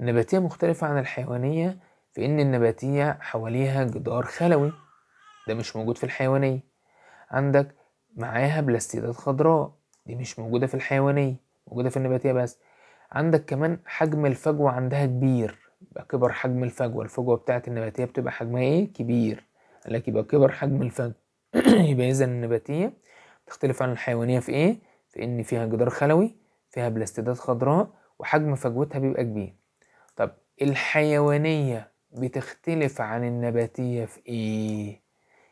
النباتية مختلفة عن الحيوانية في ان النباتية حواليها جدار خلوي ده مش موجود في الحيوانية عندك معاها بلاستيدات خضراء دي مش موجودة في الحيوانية موجودة في النباتية بس عندك كمان حجم الفجوة عندها كبير يبقى كبر حجم الفجوة الفجوة بتاعة النباتية بتبقى حجمها ايه كبير لكن يبقى كبر حجم الفجوة يبقى إذا النباتية تختلف عن الحيوانية في ايه في إن فيها جدار خلوي فيها بلاستيدات خضراء وحجم فجوتها بيبقى كبير طب الحيوانية بتختلف عن النباتية في ايه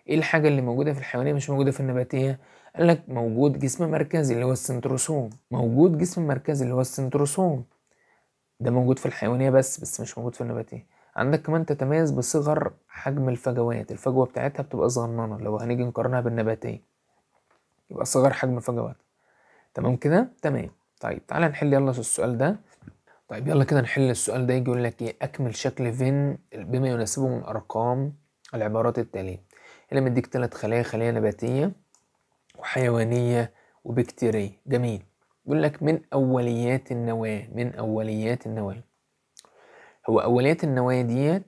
ايه الحاجة اللي موجودة في الحيوانية مش موجودة في النباتية قال لك موجود جسم مركزي اللي هو السنتروسوم موجود جسم مركزي اللي هو السنتروسوم ده موجود في الحيوانية بس بس مش موجود في النباتية عندك كمان تتميز بصغر حجم الفجوات الفجوة بتاعتها بتبقى صغننة لو هنيجي نقارنها بالنباتية يبقى صغر حجم الفجوات تمام كده تمام طيب تعالى نحل يلا السؤال ده طيب يلا كده نحل السؤال ده يجي يقول لك ايه اكمل شكل فين بما يناسبه من ارقام العبارات التاليه اللي مديك ثلاث خلايا خليه نباتيه وحيوانية وبكتيرية جميل يقول لك من أوليات النواة من أوليات النواة هو أوليات النواة ديت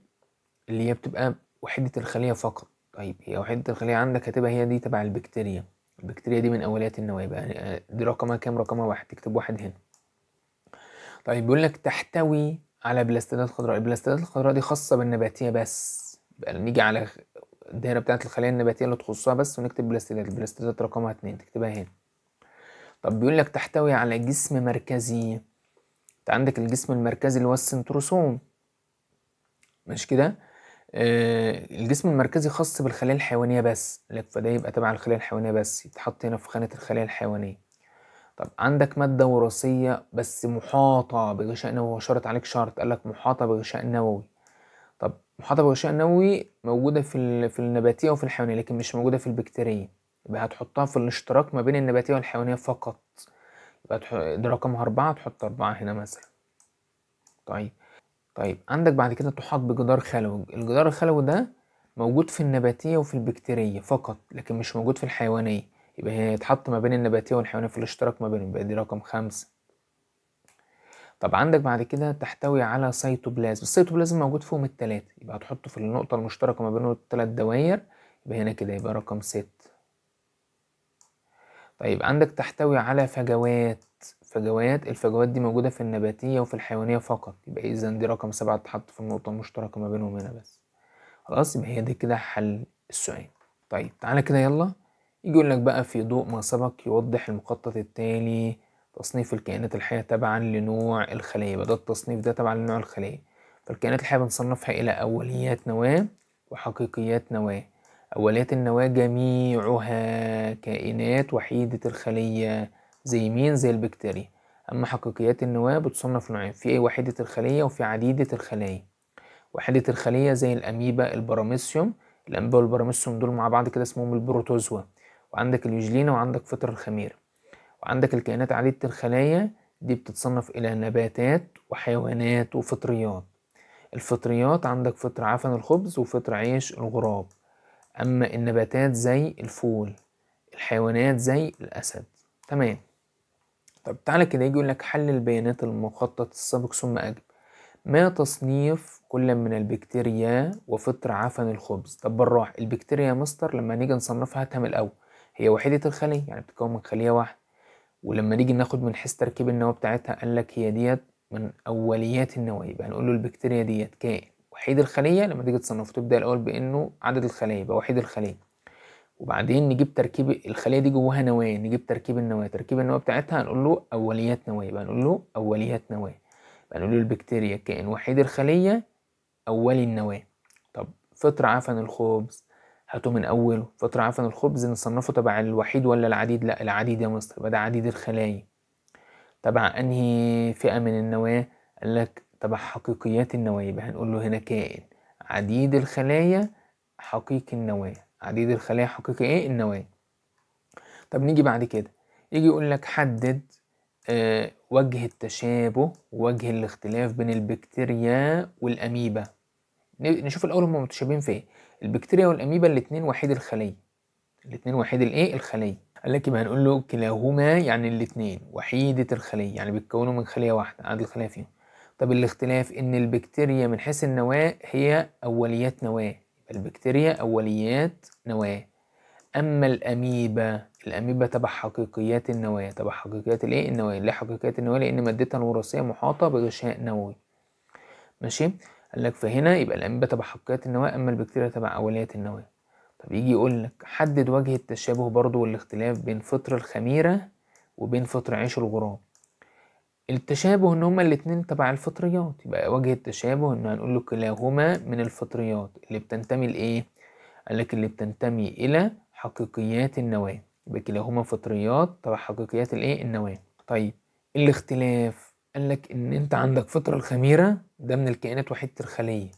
اللي هي بتبقى وحدة الخلية فقط طيب هي وحدة الخلية عندك هتبقى هي دي تبع البكتيريا البكتيريا دي من أوليات النواة بقى آه، دي رقمها كام رقمها واحد تكتب واحد هنا طيب بيقول لك تحتوي على بلاستيدات خضراء البلاستيدات الخضراء دي خاصة بالنباتية بس بقى نيجي على الدايره بتاعت الخلايا النباتيه اللي تخصها بس ونكتب بلاستيدات البلاستيدات رقمها اتنين تكتبها هنا طب بيقول لك تحتوي على جسم مركزي انت عندك الجسم المركزي اللي هو السنتروسوم مش كده آه الجسم المركزي خاص بالخلايا الحيوانيه بس لك فده يبقى تبع الخلايا الحيوانيه بس يتحط هنا في خانه الخلايا الحيوانيه طب عندك ماده وراثيه بس محاطه بغشاء نووي وشرط عليك شرط قالك محاطه بغشاء نووي طب محاطه بغشاء نووي موجوده في في النباتيه وفي الحيوانيه لكن مش موجوده في البكتيريه يبقى هتحطها في الاشتراك ما بين النباتيه والحيوانيه فقط يبقى تح... ده رقمها أربعة تحط أربعة هنا مثلا طيب طيب عندك بعد كده تحاط بجدار خلوي الجدار الخلوي ده موجود في النباتية وفي البكتيرية فقط لكن مش موجود في الحيوانية يبقى هيتحط ما بين النباتية والحيوانية في الاشتراك ما بينهم يبقى دي رقم خمسة طب عندك بعد كده تحتوي على سيتوبلازم السيتوبلازم موجود فيهم التلاتة يبقى هتحطه في النقطة المشتركة ما بينه التلات دوائر يبقى هنا كده يبقى رقم ست طيب عندك تحتوي على فجوات فجوات الفجوات دي موجودة في النباتية وفي الحيوانية فقط يبقى إذا دي رقم سبعة تحط في النقطة المشتركة ما بينهم هنا بس خلاص يبقى هي دي كده حل السؤال طيب تعالى كده يلا يجي يقول لك بقى في ضوء ما سبق يوضح المخطط التالي تصنيف الكائنات الحية تبعا لنوع الخلية بدأ التصنيف ده تبعا لنوع الخلية فالكائنات الحية بنصنفها إلى أوليات نواة وحقيقيات نواة أوليات النواة جميعها كائنات وحيدة الخلية زي مين زي البكتيريا أما حقيقيات النواة بتصنف نوعين في إيه؟ وحيدة الخلية وفي عديدة الخلايا وحيدة الخلية زي الأميبا البراميسيوم الأميبا والبراميسيوم دول مع بعض كده اسمهم البروتوزوا وعندك اليوجلينا وعندك فطر الخميره وعندك الكائنات عالية الخلايا دي بتتصنف إلى نباتات وحيوانات وفطريات الفطريات عندك فطر عفن الخبز وفطر عيش الغراب أما النباتات زي الفول الحيوانات زي الأسد تمام طب تعالى كده يجي لك حل البيانات المخطط السابق ثم أجب ما تصنيف كل من البكتيريا وفطر عفن الخبز طب بالراحة البكتيريا مستر لما نيجي نصنفها تم الأول هي وحيدة الخلية يعني بتتكون من خلية واحدة ولما نيجي ناخد من حيث تركيب النواه بتاعتها قال لك هي ديت من اوليات النواه يبقى هنقول له البكتيريا ديت كائن وحيد الخليه لما تيجي تصنفه تبدا الاول بانه عدد الخلايا يبقى وحيد الخليه وبعدين نجيب تركيب الخليه دي جواها نواه نجيب تركيب النواه تركيب النواه بتاعتها هنقول له اوليات نواه يبقى نقول له اوليات نواه يبقى نقول له البكتيريا كائن وحيد الخليه اولي النواه طب فطر عفن الخبز هاتوه من اوله فترة عفن الخبز نصنفه تبع الوحيد ولا العديد لا العديد يا مستر يبقى ده عديد الخلايا تبع انهي فئة من النواة قال لك تبع حقيقيات النواة يبقى هنقول له هنا كائن عديد الخلايا حقيقي النواة عديد الخلايا حقيقي ايه النواة طب نيجي بعد كده يجي يقول لك حدد أه وجه التشابه وجه الاختلاف بين البكتيريا والأميبا نشوف الأول هما متشابهين في ايه البكتيريا والاميبا الاثنين وحيد الخليه الاثنين وحيد الايه الخليه قال لك يبقى هنقول له كلاهما يعني الاثنين وحيده الخليه يعني بيتكونوا من خليه واحده عدد الخلايا فيهم طب الاختلاف ان البكتيريا من حيث النواه هي اوليات نواه البكتيريا اوليات نواه اما الاميبا الاميبا تبع حقيقيات النواه تبع حقيقيات الايه النواه ليه حقيقيات النواه لان مادتها الوراثيه محاطه بغشاء نووي ماشي قال لك فهنا يبقى الأنبة تبع حقيات النواة أما البكتيريا تبع أوليات النواة طب يجي يقول لك حدد وجه التشابه برضو والاختلاف بين فطر الخميرة وبين فطر عيش الغراب التشابه ان هما الاتنين تبع الفطريات يبقى وجه التشابه ان هنقول له كلاهما من الفطريات اللي بتنتمي لايه قال لك اللي بتنتمي الى حقيقيات النواه يبقى كلاهما فطريات تبع حقيقيات الايه النواه طيب إيه الاختلاف قال لك ان انت عندك فطرة الخميرة ده من الكائنات وحيدة الخلية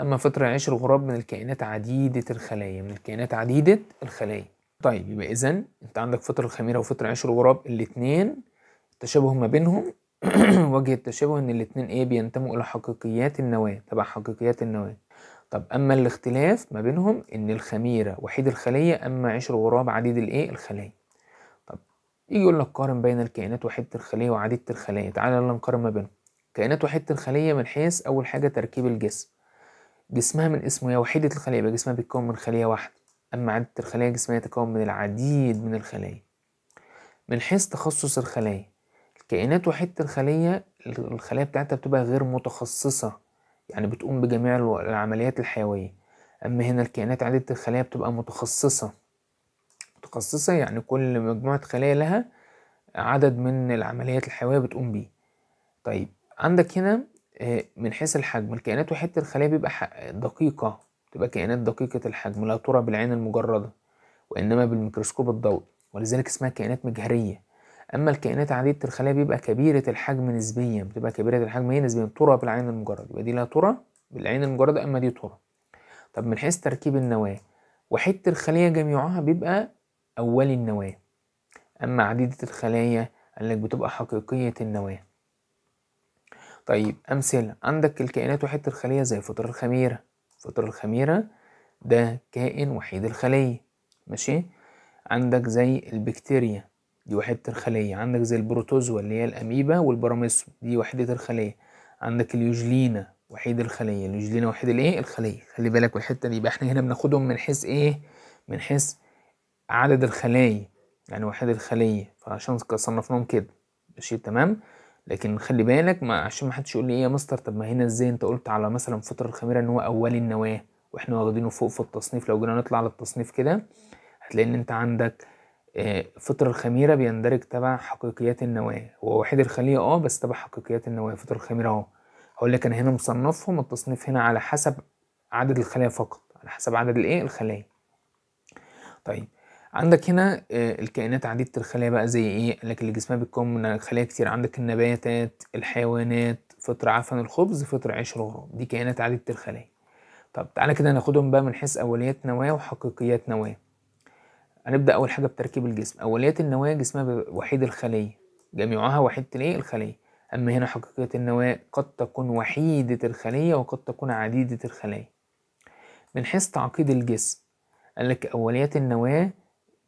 اما فطرة عيش الغراب من الكائنات عديدة الخلايا من الكائنات عديدة الخلايا طيب يبقى اذا انت عندك فطرة الخميرة وفطرة عيش الغراب الاتنين التشابه ما بينهم وجه التشابه ان الاتنين ايه بينتموا الى حقيقيات النواة تبع حقيقيات النواة طب اما الاختلاف ما بينهم ان الخميرة وحيد الخلية اما عيش الغراب عديد الايه الخلايا يجي يقول لك قارن بين الكائنات وحدة الخلية وعديدة الخلايا تعالى يلا نقارن ما بينهم كائنات وحدة الخلية من حيث أول حاجة تركيب الجسم جسمها من اسمه هي وحيدة الخلية يبقى جسمها بيتكون من خلية واحدة أما عديده الخلايا جسمها يتكون من العديد من الخلايا من حيث تخصص الخلايا الكائنات وحدة الخلية الخلايا بتاعتها بتبقى غير متخصصة يعني بتقوم بجميع العمليات الحيوية أما هنا الكائنات عديدة الخلية بتبقى متخصصة متخصصة يعني كل مجموعة خلايا لها عدد من العمليات الحيوية بتقوم بيه طيب عندك هنا آه، من حيث الحجم الكائنات وحدة الخلايا بيبقى دقيقة تبقى كائنات دقيقة الحجم لا ترى بالعين المجردة وإنما بالميكروسكوب الضوئي ولذلك اسمها كائنات مجهرية أما الكائنات عديدة الخلايا بيبقى كبيرة الحجم نسبيا بتبقى كبيرة الحجم هي نسبيا ترى بالعين المجردة يبقى دي لا ترى بالعين المجردة أما دي ترى طب من حيث تركيب النواة وحدة الخلية جميعها بيبقى أول النواة أما عديدة الخلايا قالك بتبقى حقيقية النواة طيب أمثلة عندك الكائنات وحيدة الخلية زي فطر الخميرة فطر الخميرة ده كائن وحيد الخلية ماشي عندك زي البكتيريا دي وحدة الخلية عندك زي البروتوزوا اللي هي الأميبا والبراميسو دي وحدة الخلية عندك اليوجلينا وحيد الخلية اليوجلينا وحيد الايه الخلية خلي بالك والحتة دي يبقى احنا هنا بناخدهم من حيث ايه من حيث عدد الخلايا يعني وحدة الخلية فعشان صنفناهم كده ماشي تمام لكن خلي بالك ما عشان ما حدش يقول لي ايه يا مستر طب ما هنا ازاي انت قلت على مثلا فطر الخميرة ان هو اول النواة واحنا واخدينه فوق في التصنيف لو جينا نطلع على التصنيف كده هتلاقي ان انت عندك آه، فطر الخميرة بيندرج تبع حقيقيات النواة هو وحيد الخلية اه بس تبع حقيقيات النواة فطر الخميرة اهو هقول لك انا هنا مصنفهم التصنيف هنا على حسب عدد الخلايا فقط على حسب عدد الايه الخلايا طيب عندك هنا آه، الكائنات عديدة الخلايا بقى زي ايه قالك اللي جسمها بيتكون من خلايا كتير عندك النباتات الحيوانات فطر عفن الخبز فطر عيش رغرغ دي كائنات عديدة الخلايا طب تعالى كده ناخدهم بقى من حيث أوليات نواة وحقيقيات نواة هنبدأ أول حاجة بتركيب الجسم أوليات النواة جسمها وحيد الخلية جميعها وحيدة الايه الخلية أما هنا حقيقية النواة قد تكون وحيدة الخلية وقد تكون عديدة الخلايا من حيث تعقيد الجسم قال لك أوليات النواة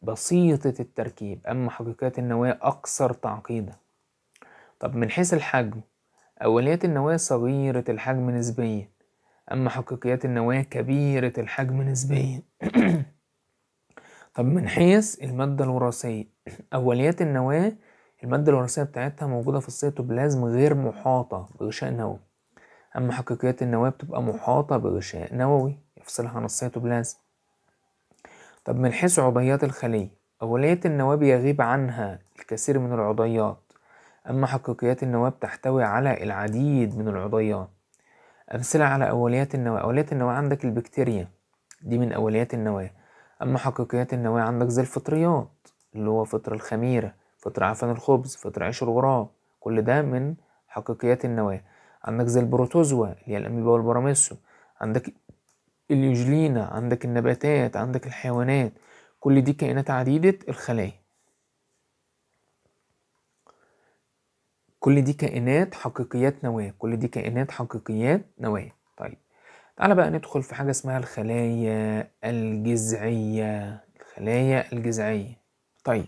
بسيطة التركيب أما حقيقيات النواة أكثر تعقيدا طب من حيث الحجم أوليات النواة صغيرة الحجم نسبيا أما حقيقيات النواة كبيرة الحجم نسبيا طب من حيث المادة الوراثية أوليات النواة المادة الوراثية بتاعتها موجودة في السيتوبلازم غير محاطة بغشاء نووي أما حقيقيات النواة بتبقى محاطة بغشاء نووي يفصلها عن السيتوبلازم طب من حيث عضيات الخلية أولية النواة بيغيب عنها الكثير من العضيات أما حقيقيات النواة بتحتوي على العديد من العضيات أمثلة على أوليات النواة أوليات النواة عندك البكتيريا دي من أوليات النواة أما حقيقيات النواة عندك زي الفطريات اللي هو فطر الخميرة فطر عفن الخبز فطر عيش الغراب كل ده من حقيقيات النواة عندك زي البروتوزوا اللي هي الأميبا والبراميسو عندك اليوجلينا عندك النباتات عندك الحيوانات كل دي كائنات عديدة الخلايا كل دي كائنات حقيقيات نواة كل دي كائنات حقيقيات نواة طيب تعالى بقى ندخل في حاجة اسمها الخلايا الجذعية الخلايا الجذعية طيب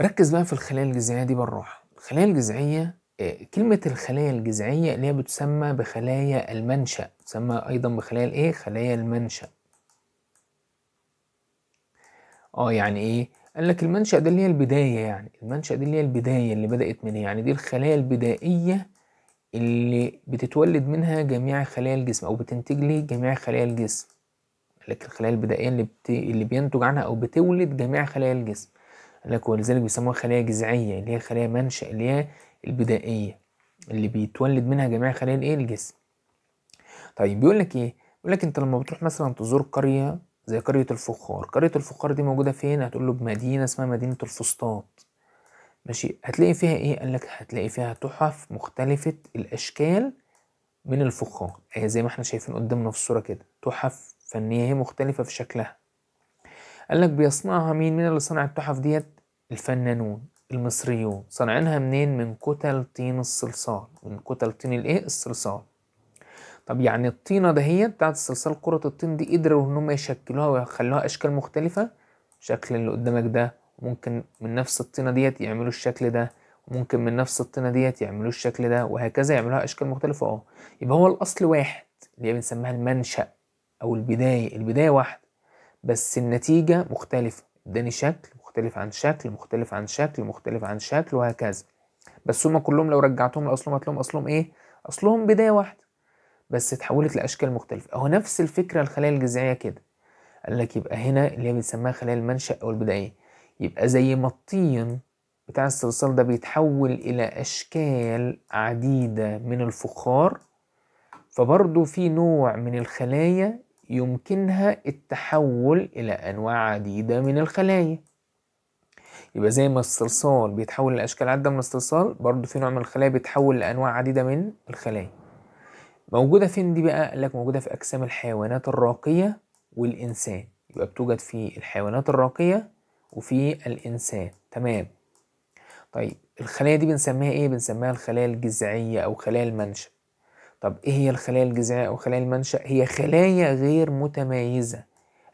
ركز بقى في الخلايا الجذعية دي بالراحة الخلايا الجذعية آه، كلمة الخلايا الجذعية اللي هي بتسمى بخلايا المنشأ تسمى أيضا بخلايا الإيه؟ خلايا المنشأ اه يعني ايه قال لك المنشأ ده اللي هي البداية يعني المنشأ دي اللي هي البداية اللي بدأت من إيه؟ يعني دي الخلايا البدائية اللي بتتولد منها جميع خلايا الجسم او بتنتج لي جميع خلايا الجسم لك الخلايا البدائية اللي بت... اللي بينتج عنها او بتولد جميع خلايا الجسم لك ولذلك بيسموها خلايا جذعية اللي هي خلايا منشأ اللي هي البدائية اللي بيتولد منها جميع خلايا الايه الجسم طيب بيقول لك ايه بيقول لك انت لما بتروح مثلا تزور قريه زي قريه الفخار قريه الفخار دي موجوده فين هتقول له بمدينه اسمها مدينه الفسطاط ماشي هتلاقي فيها ايه قال لك هتلاقي فيها تحف مختلفه الاشكال من الفخار اهي زي ما احنا شايفين قدامنا في الصوره كده تحف فنيه هي مختلفه في شكلها قال لك بيصنعها مين مين اللي صنع التحف ديت الفنانون المصريون صانعينها منين من كتل طين الصلصال من كتل طين الايه الصلصال طب يعني الطينه دهيت بتاعت الصلصال كره الطين دي قدروا ان هم يشكلوها ويخلوها اشكال مختلفه الشكل اللي قدامك ده ممكن من نفس الطينه ديت يعملوا الشكل ده وممكن من نفس الطينه ديت يعملوا الشكل ده وهكذا يعملوها اشكال مختلفه اه يبقى هو الاصل واحد اللي هي بنسميها المنشا او البدايه البدايه واحده بس النتيجه مختلفه اداني شكل مختلف عن شكل مختلف عن شكل مختلف عن شكل وهكذا بس هما كلهم لو رجعتهم لاصلهم هتلاقيهم اصلهم ايه اصلهم بدايه واحده بس اتحولت لأشكال مختلفة أهو نفس الفكرة الخلايا الجذعية كده قال لك يبقى هنا اللي هي بنسميها خلايا المنشأ أو البدائية يبقى زي ما الطين بتاع الصلصال ده بيتحول إلى أشكال عديدة من الفخار فبرضه في نوع من الخلايا يمكنها التحول إلى أنواع عديدة من الخلايا يبقى زي ما الصلصال بيتحول لأشكال عديدة من الصلصال برضه في نوع من الخلايا بيتحول لأنواع عديدة من الخلايا موجودة فين دي بقى؟ قال لك موجودة في أجسام الحيوانات الراقية والإنسان يبقى بتوجد في الحيوانات الراقية وفي الإنسان تمام طيب الخلايا دي بنسميها إيه؟ بنسميها الخلايا الجذعية أو خلايا المنشأ طب إيه هي الخلايا الجذعية أو خلايا المنشأ؟ هي خلايا غير متميزة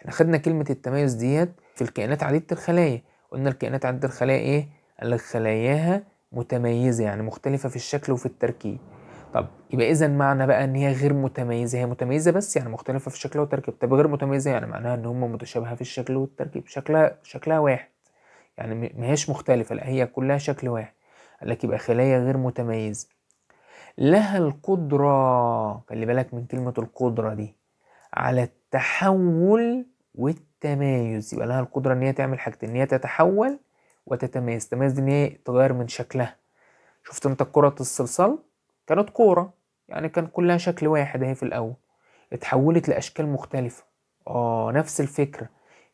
احنا خدنا كلمة التميز ديت في الكائنات عديدة الخلايا قلنا الكائنات عديدة الخلايا إيه؟ لك خلاياها متميزة يعني مختلفة في الشكل وفي التركيب طب يبقى اذا معنى بقى ان هي غير متميزه هي متميزه بس يعني مختلفه في الشكل والتركيب طب غير متميزه يعني معناها ان هم متشابهه في الشكل والتركيب شكلها شكلها واحد يعني ما هيش مختلفه لا هي كلها شكل واحد قال لك يبقى خلايا غير متميزه لها القدره خلي بالك من كلمه القدره دي على التحول والتمايز يبقى لها القدره ان هي تعمل حاجتين ان هي تتحول وتتميز تميز ان هي تغير من شكلها شفت انت كره الصلصال كانت كورة يعني كان كلها شكل واحد اهي في الأول اتحولت لأشكال مختلفة اه نفس الفكرة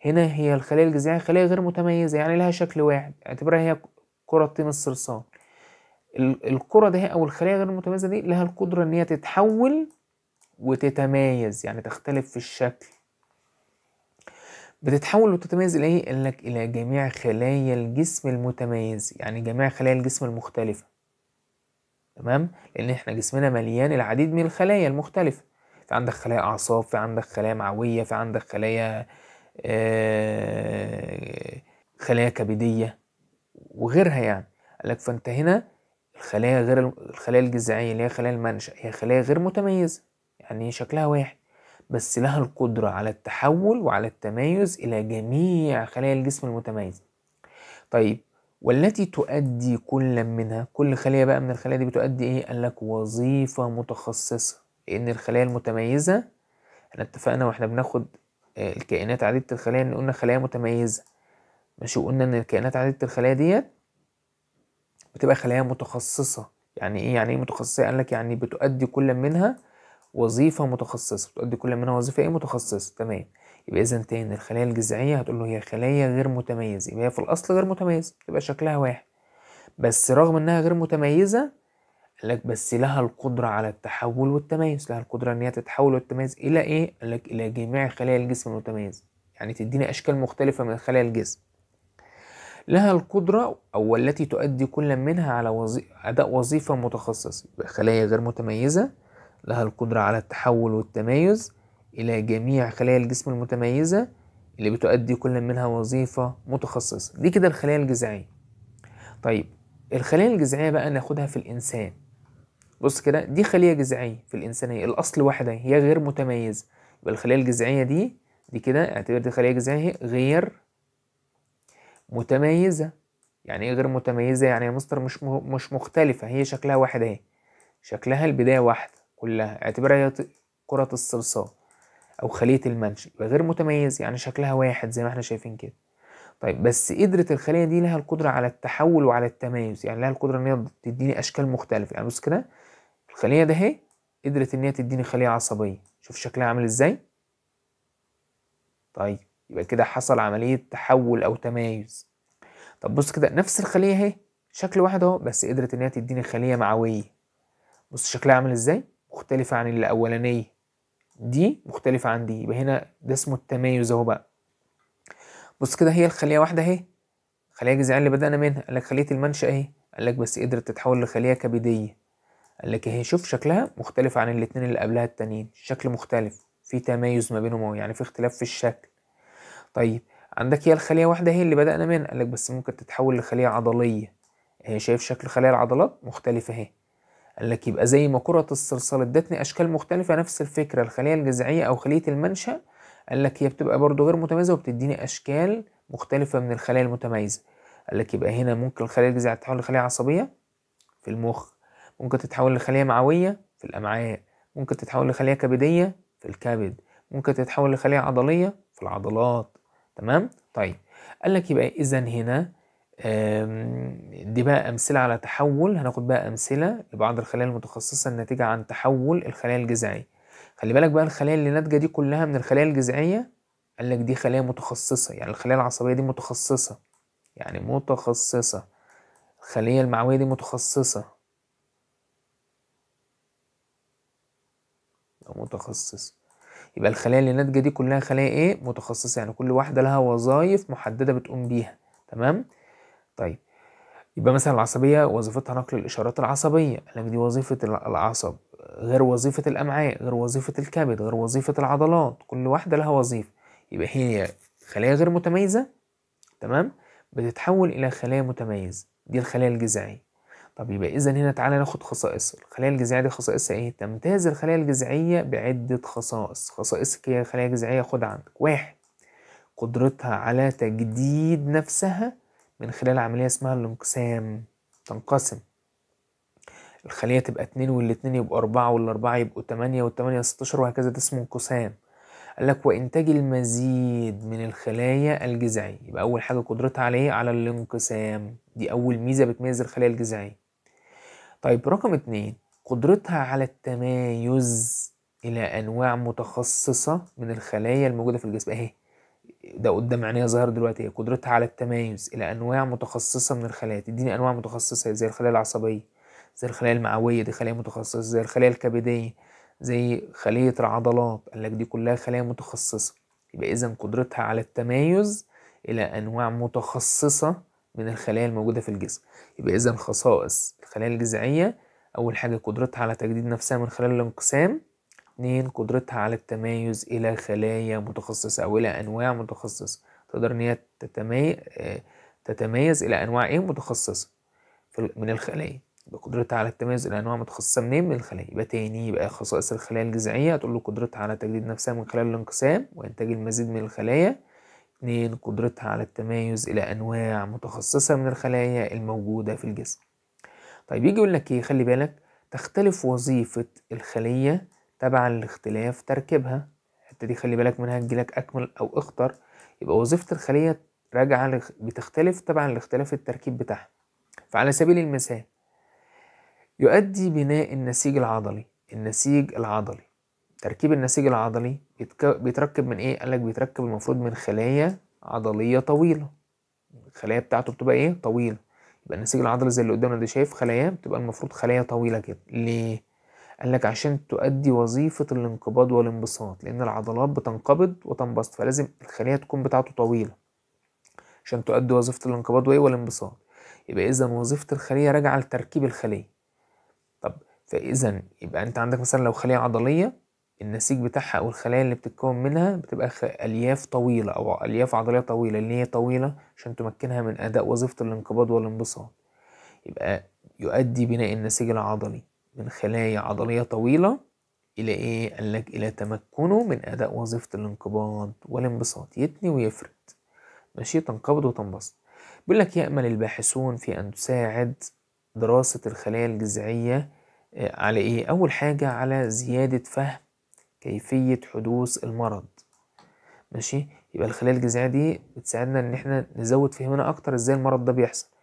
هنا هي الخلية الجذعية خلية غير متميزة يعني لها شكل واحد اعتبرها هي كرة طين الصرصار الكرة ده أو الخلية غير المتميزة دي لها القدرة إن هي تتحول وتتميز يعني تختلف في الشكل بتتحول وتتميز إلى إيه؟ قال إلى جميع خلايا الجسم المتميز يعني جميع خلايا الجسم المختلفة تمام لان احنا جسمنا مليان العديد من الخلايا المختلفه في عندك خلايا اعصاب في عندك خلايا معويه في عندك خلايا آه، خلايا كبديه وغيرها يعني قالك فانت هنا الخلايا غير الخلايا الجذعيه اللي هي خلايا المنشا هي خلايا غير متميزه يعني شكلها واحد بس لها القدره على التحول وعلى التمايز الى جميع خلايا الجسم المتميزه طيب والتي تؤدي كل منها كل خلية بقى من الخلايا دي بتؤدي ايه قال لك وظيفة متخصصة لان الخلايا المتميزة احنا اتفقنا واحنا بناخد آه، الكائنات عديدة الخلايا ان قلنا خلايا متميزة ماشي وقلنا ان الكائنات عديدة الخلايا ديت بتبقى خلايا متخصصة يعني ايه يعني ايه متخصصة قال لك يعني بتؤدي كل منها وظيفة متخصصة بتؤدي كل منها وظيفة ايه متخصصة تمام يبقى اذا تاني الخلايا الجذعيه هتقول له هي خليه غير متميزه يبقى هي في الاصل غير متميزه تبقى شكلها واحد بس رغم انها غير متميزه لك بس لها القدره على التحول والتميز لها القدره ان هي تتحول والتميز الى ايه لك الى جميع خلايا الجسم المتميزه يعني تديني اشكال مختلفه من خلايا الجسم لها القدرة أو التي تؤدي كل منها على وظي... أداء وظيفة متخصصة خلايا غير متميزة لها القدرة على التحول والتميز إلى جميع خلايا الجسم المتميزة اللي بتؤدي كل منها وظيفة متخصصة دي كده الخلايا الجذعية طيب الخلية الجذعية بقى ناخدها في الإنسان بص كده دي خلية جذعية في الإنسانية الأصل واحدة هي غير متميزة يبقى الخلية الجذعية دي دي كده اعتبر دي خلية جذعية غير متميزة يعني ايه غير متميزة يعني مصدر مش مش مختلفة هي شكلها واحد اهي شكلها البداية واحدة كلها اعتبرها هي كرة الصلصال او خليه المنشي يبقى غير متميز يعني شكلها واحد زي ما احنا شايفين كده طيب بس قدرت الخليه دي لها القدره على التحول وعلى التميز يعني لها القدره ان هي تديني اشكال مختلفه يعني بص كده الخليه ده اهي قدرت ان هي تديني خليه عصبيه شوف شكلها عامل ازاي طيب يبقى كده حصل عمليه تحول او تمايز طب بص كده نفس الخليه اهي شكل واحد اهو بس قدرت ان هي تديني خليه معويه بص شكلها عامل ازاي مختلفه عن الاولانيه دي مختلفة عن دي يبقى هنا ده اسمه التمايز اهو بقى بص كده هي الخلية واحدة اهي خلية جذعية اللي بدأنا منها قال لك خلية المنشأ اهي قال لك بس قدرت تتحول لخلية كبدية قال لك اهي شوف شكلها مختلف عن الاتنين اللي قبلها التانيين الشكل مختلف في تمايز ما بينهم اهو يعني في اختلاف في الشكل طيب عندك هي الخلية واحدة اهي اللي بدأنا منها قال لك بس ممكن تتحول لخلية عضلية اهي شايف شكل خلايا العضلات مختلف اهي قال لك يبقى زي ما كرة الصلصال ادتني اشكال مختلفة نفس الفكرة الخلية الجذعية او خلية المنشأ قال لك هي بتبقى برضو غير متميزة وبتديني اشكال مختلفة من الخلايا المتميزة قال لك يبقى هنا ممكن الخلية الجذعية تتحول لخلية عصبية في المخ ممكن تتحول لخلية معوية في الامعاء ممكن تتحول لخلية كبدية في الكبد ممكن تتحول لخلية عضلية في العضلات تمام طيب قال لك يبقى اذا هنا دي بقى أمثلة على تحول هناخد بقى أمثلة لبعض الخلايا المتخصصة الناتجة عن تحول الخلايا الجذعية خلي بالك بقى الخلايا اللي ناتجة دي كلها من الخلايا الجذعية قال لك دي خلايا متخصصة يعني الخلايا العصبية دي متخصصة يعني متخصصة الخلية المعوية دي متخصصة متخصص متخصصة يبقى الخلايا اللي ناتجة دي كلها خلايا إيه متخصصة يعني كل واحدة لها وظائف محددة بتقوم بيها تمام طيب يبقى مثلا العصبية وظيفتها نقل الإشارات العصبية أنا دي وظيفة العصب غير وظيفة الأمعاء غير وظيفة الكبد غير وظيفة العضلات كل واحدة لها وظيفة يبقى هي خلايا غير متميزة تمام بتتحول إلى خلايا متميزة دي الخلايا الجذعية طب يبقى إذا هنا تعالى ناخد خصائص الخلايا الجذعية دي خصائصها إيه؟ تمتاز الخلايا الجذعية بعدة خصائص خصائصك هي الخلايا الجذعية خد عندك واحد قدرتها على تجديد نفسها من خلال عملية اسمها الانقسام تنقسم الخلية تبقى اتنين والاتنين يبقوا أربعة والأربعة يبقوا تمانية والتمانية ستاشر وهكذا ده اسمه انقسام قال لك وإنتاج المزيد من الخلايا الجذعية يبقى أول حاجة قدرتها على على الانقسام دي أول ميزة بتميز الخلايا الجذعية طيب رقم اتنين قدرتها على التمايز إلى أنواع متخصصة من الخلايا الموجودة في الجسم أهي ده قدام عينيا ظاهر دلوقتي هي قدرتها على التمايز الى انواع متخصصه من الخلايا تديني انواع متخصصه زي الخلايا العصبيه زي الخلايا المعويه دي خلايا متخصصه زي الخلايا الكبديه زي خليه العضلات قال لك دي كلها خلايا متخصصه يبقى اذا قدرتها على التمايز الى انواع متخصصه من الخلايا الموجوده في الجسم يبقى اذا خصائص الخلايا الجذعيه اول حاجه قدرتها على تجديد نفسها من خلال الانقسام اتنين قدرتها على التمايز إلى خلايا متخصصة أو إلى أنواع متخصصة تقدر إن هي تتمي... آه، تتميز إلى أنواع إيه متخصصة من الخلايا بقدرتها قدرتها على التمايز إلى أنواع متخصصة منين من الخلايا يبقى تاني يبقى خصائص الخلايا الجذعية هتقول له قدرتها على تجديد نفسها من خلال الانقسام وإنتاج المزيد من الخلايا اتنين قدرتها على التمايز إلى أنواع متخصصة من الخلايا الموجودة في الجسم طيب يجي يقول لك إيه خلي بالك تختلف وظيفة الخلية تبعا لاختلاف تركيبها الحتة دي خلي بالك منها تجيلك أكمل أو أخطر يبقى وظيفة الخلية راجعة لخ... بتختلف تبعا لاختلاف التركيب بتاعها فعلى سبيل المثال يؤدي بناء النسيج العضلي النسيج العضلي تركيب النسيج العضلي بيتك... بيتركب من ايه قالك بيتركب المفروض من خلايا عضليه طويله الخلايا بتاعته بتبقى ايه طويله يبقى النسيج العضلي زي اللي قدامنا ده شايف خلايا بتبقى المفروض خلايا طويله كده ليه قال لك عشان تؤدي وظيفة الانقباض والانبساط لأن العضلات بتنقبض وتنبسط فلازم الخلية تكون بتاعته طويلة عشان تؤدي وظيفة الانقباض وإيه والانبساط يبقى إذا وظيفة الخلية راجعة لتركيب الخلية طب فإذا يبقى أنت عندك مثلا لو خلية عضلية النسيج بتاعها او الخلايا اللي بتتكون منها بتبقى الياف طويله او الياف عضليه طويله اللي هي طويله عشان تمكنها من اداء وظيفه الانقباض والانبساط يبقى يؤدي بناء النسيج العضلي من خلايا عضلية طويلة إلى إيه؟ قال لك إلى تمكنه من أداء وظيفة الانقباض والانبساط يتني ويفرد ماشي تنقبض وتنبسط بيقول لك يأمل الباحثون في أن تساعد دراسة الخلايا الجذعية آه، على إيه؟ أول حاجة على زيادة فهم كيفية حدوث المرض ماشي يبقى الخلايا الجذعية دي بتساعدنا إن إحنا نزود فهمنا أكتر إزاي المرض ده بيحصل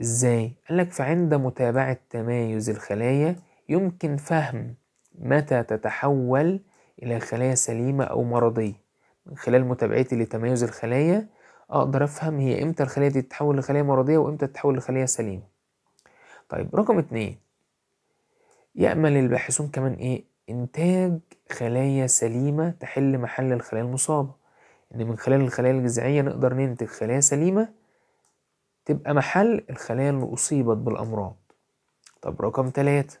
إزاي؟ قالك فعند متابعة تمايز الخلايا يمكن فهم متى تتحول إلى خلايا سليمة أو مرضية من خلال متابعتي لتمايز الخلايا أقدر أفهم هي إمتى الخلايا دي تتحول لخلايا مرضية وإمتى تتحول لخلايا سليمة طيب رقم اتنين يأمل الباحثون كمان إيه إنتاج خلايا سليمة تحل محل الخلايا المصابة إن من خلال الخلايا الجذعية نقدر ننتج خلايا سليمة تبقى محل الخلايا اللي أصيبت بالأمراض طب رقم تلاتة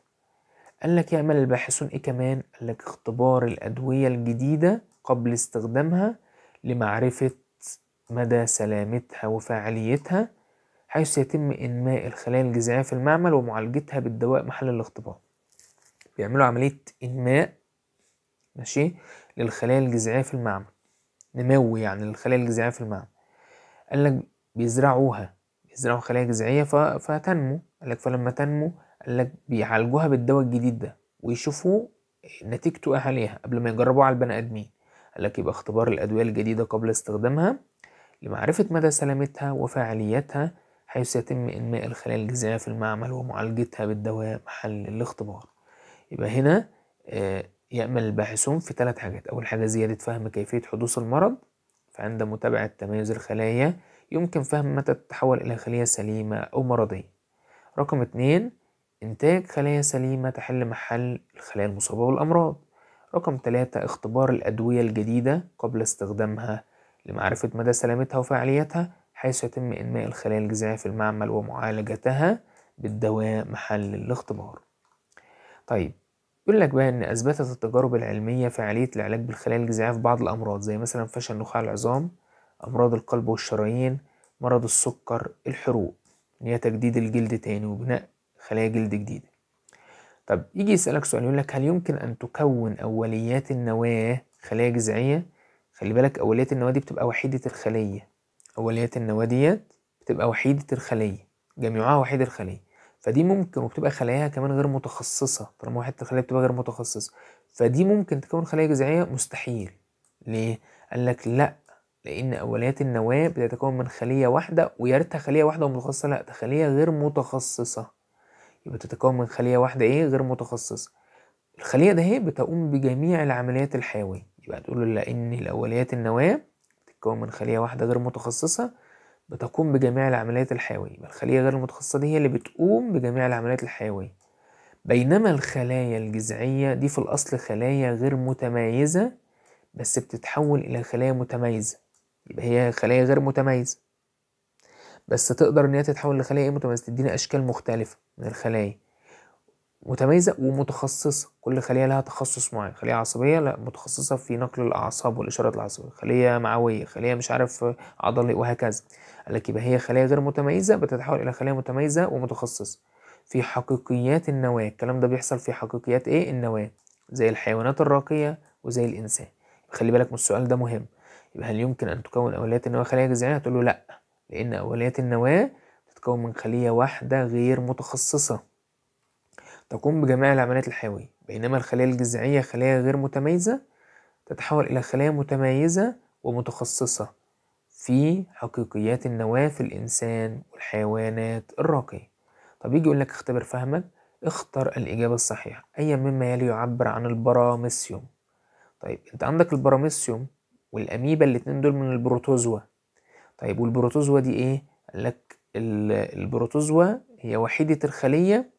قال لك يعمل الباحثون إيه كمان؟ قال لك اختبار الأدوية الجديدة قبل استخدامها لمعرفة مدى سلامتها وفاعليتها حيث يتم إنماء الخلايا الجذعية في المعمل ومعالجتها بالدواء محل الاختبار بيعملوا عملية إنماء ماشي للخلايا الجذعية في المعمل نمو يعني للخلايا الجذعية في المعمل قال لك بيزرعوها يزرعوا خلايا جذعية فتنمو قالك فلما تنمو قالك بيعالجوها بالدواء الجديد ده ويشوفوا نتيجته ايه عليها قبل ما يجربوه على البني ادمين قالك يبقى اختبار الادوية الجديدة قبل استخدامها لمعرفة مدى سلامتها وفعاليتها حيث يتم إنماء الخلايا الجذعية في المعمل ومعالجتها بالدواء محل الاختبار يبقى هنا آه، يأمل الباحثون في ثلاث حاجات أول حاجة زيادة فهم كيفية حدوث المرض فعند متابعة تميز الخلايا يمكن فهم متى تتحول إلى خلية سليمة أو مرضية رقم اتنين إنتاج خلايا سليمة تحل محل الخلايا المصابة بالأمراض رقم تلاتة اختبار الأدوية الجديدة قبل استخدامها لمعرفة مدى سلامتها وفعاليتها حيث يتم إنماء الخلايا الجذعية في المعمل ومعالجتها بالدواء محل الاختبار طيب يقول لك بقى إن أثبتت التجارب العلمية فعالية العلاج بالخلايا الجذعية في بعض الأمراض زي مثلا فشل نخاع العظام أمراض القلب والشرايين مرض السكر الحروق إن هي تجديد الجلد تاني وبناء خلايا جلد جديدة طب يجي يسألك سؤال يقول لك هل يمكن أن تكون أوليات النواة خلايا جذعية خلي بالك أوليات النواة دي بتبقى وحيدة الخلية أوليات النواة ديت بتبقى وحيدة الخلية جميعها وحيد الخلية فدي ممكن وبتبقى خلاياها كمان غير متخصصة طالما وحيدة الخلية بتبقى غير متخصصة فدي ممكن تكون خلايا جذعية مستحيل ليه؟ قال لك لأ لأن أوليات النواة بتتكون من خلية واحدة ويا ريتها خلية واحدة ومتخصصة لأ ده خلية غير متخصصة يبقى تتكون من خلية واحدة إيه غير متخصصة الخلية ده هي بتقوم بجميع العمليات الحيوية يبقى تقول لأن الأوليات النواة بتتكون من خلية واحدة غير متخصصة بتقوم بجميع العمليات الحيوية يبقى الخلية غير المتخصصة دي هي اللي بتقوم بجميع العمليات الحيوية بينما الخلايا الجذعية دي في الأصل خلايا غير متميزة بس بتتحول إلى خلايا متميزة يبقى هي خلايا غير متميزة بس تقدر ان هي تتحول لخلايا ايه متميزة تدينا اشكال مختلفة من الخلايا متميزة ومتخصصة كل خلية لها تخصص معين خلية عصبية لا متخصصة في نقل الأعصاب والإشارات العصبية خلية معوية خلية مش عارف عضلي وهكذا لك يبقى هي خلية غير متميزة بتتحول إلى خلية متميزة ومتخصصة في حقيقيات النواة الكلام ده بيحصل في حقيقيات إيه النواة زي الحيوانات الراقية وزي الإنسان خلي بالك من السؤال ده مهم يبقى هل يمكن أن تكون أوليات النواة خليه جذعية؟ تقول له لأ لأن أوليات النواة تتكون من خلية واحدة غير متخصصة تقوم بجميع العمليات الحيوية بينما الخلية الجذعية خلية غير متميزة تتحول إلى خلية متميزة ومتخصصة في حقيقيات النواة في الإنسان والحيوانات الراقية طب يجي يقول لك اختبر فهمك اختر الإجابة الصحيحة أي مما يلي يعبر عن البراميسيوم طيب أنت عندك البراميسيوم والاميبا الاتنين دول من البروتوزوا طيب والبروتوزوا دي ايه قال لك البروتوزوا هي وحيده الخليه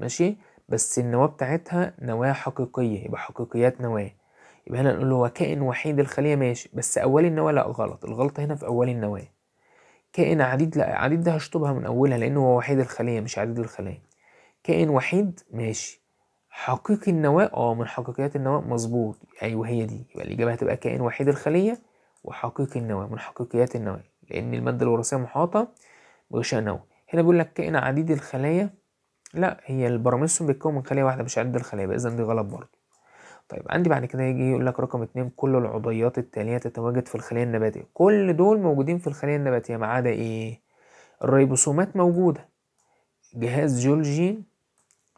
ماشي بس النواه بتاعتها نواه حقيقيه يبقى حقيقيات نواه يبقى هنا نقول هو كائن وحيد الخليه ماشي بس اول النواه لا غلط الغلطه هنا في اول النواه كائن عديد لا عديد ده هشطبها من اولها لانه هو وحيد الخليه مش عديد الخلايا كائن وحيد ماشي حقيقي النواة اه من حقيقيات النواة مظبوط ايوه يعني هي دي يبقى الاجابه هتبقى كائن وحيد الخليه وحقيقي النواة من حقيقيات النواة لان الماده الوراثيه محاطه بغشاء نووي هنا بيقول لك كائن عديد الخلايا لا هي البراميسوم بيتكون من خليه واحده مش عدد الخلايا اذا دي غلط برضه طيب عندي بعد كده يجي يقول لك رقم اتنين كل العضيات التالية تتواجد في الخلية النباتية كل دول موجودين في الخلية النباتية ما عدا ايه الريبوسومات موجودة جهاز جولجين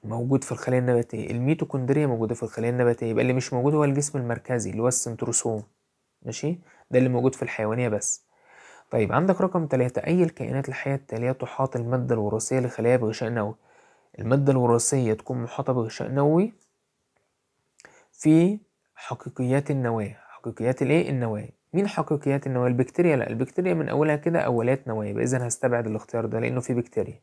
موجود في الخلية النباتية الميتوكوندريا موجودة في الخلية النباتية يبقى اللي مش موجود هو الجسم المركزي اللي هو السنتروسوم ماشي ده اللي موجود في الحيوانية بس طيب عندك رقم تلاتة أي الكائنات الحية التالية تحاط المادة الوراثية لخلايا بغشاء نووي المادة الوراثية تكون محاطة بغشاء نووي في حقيقيات النواة حقيقيات الايه النواة مين حقيقيات النواة البكتيريا لا البكتيريا من أولها كده أولات نواة إذا هستبعد الاختيار ده لأنه في بكتيريا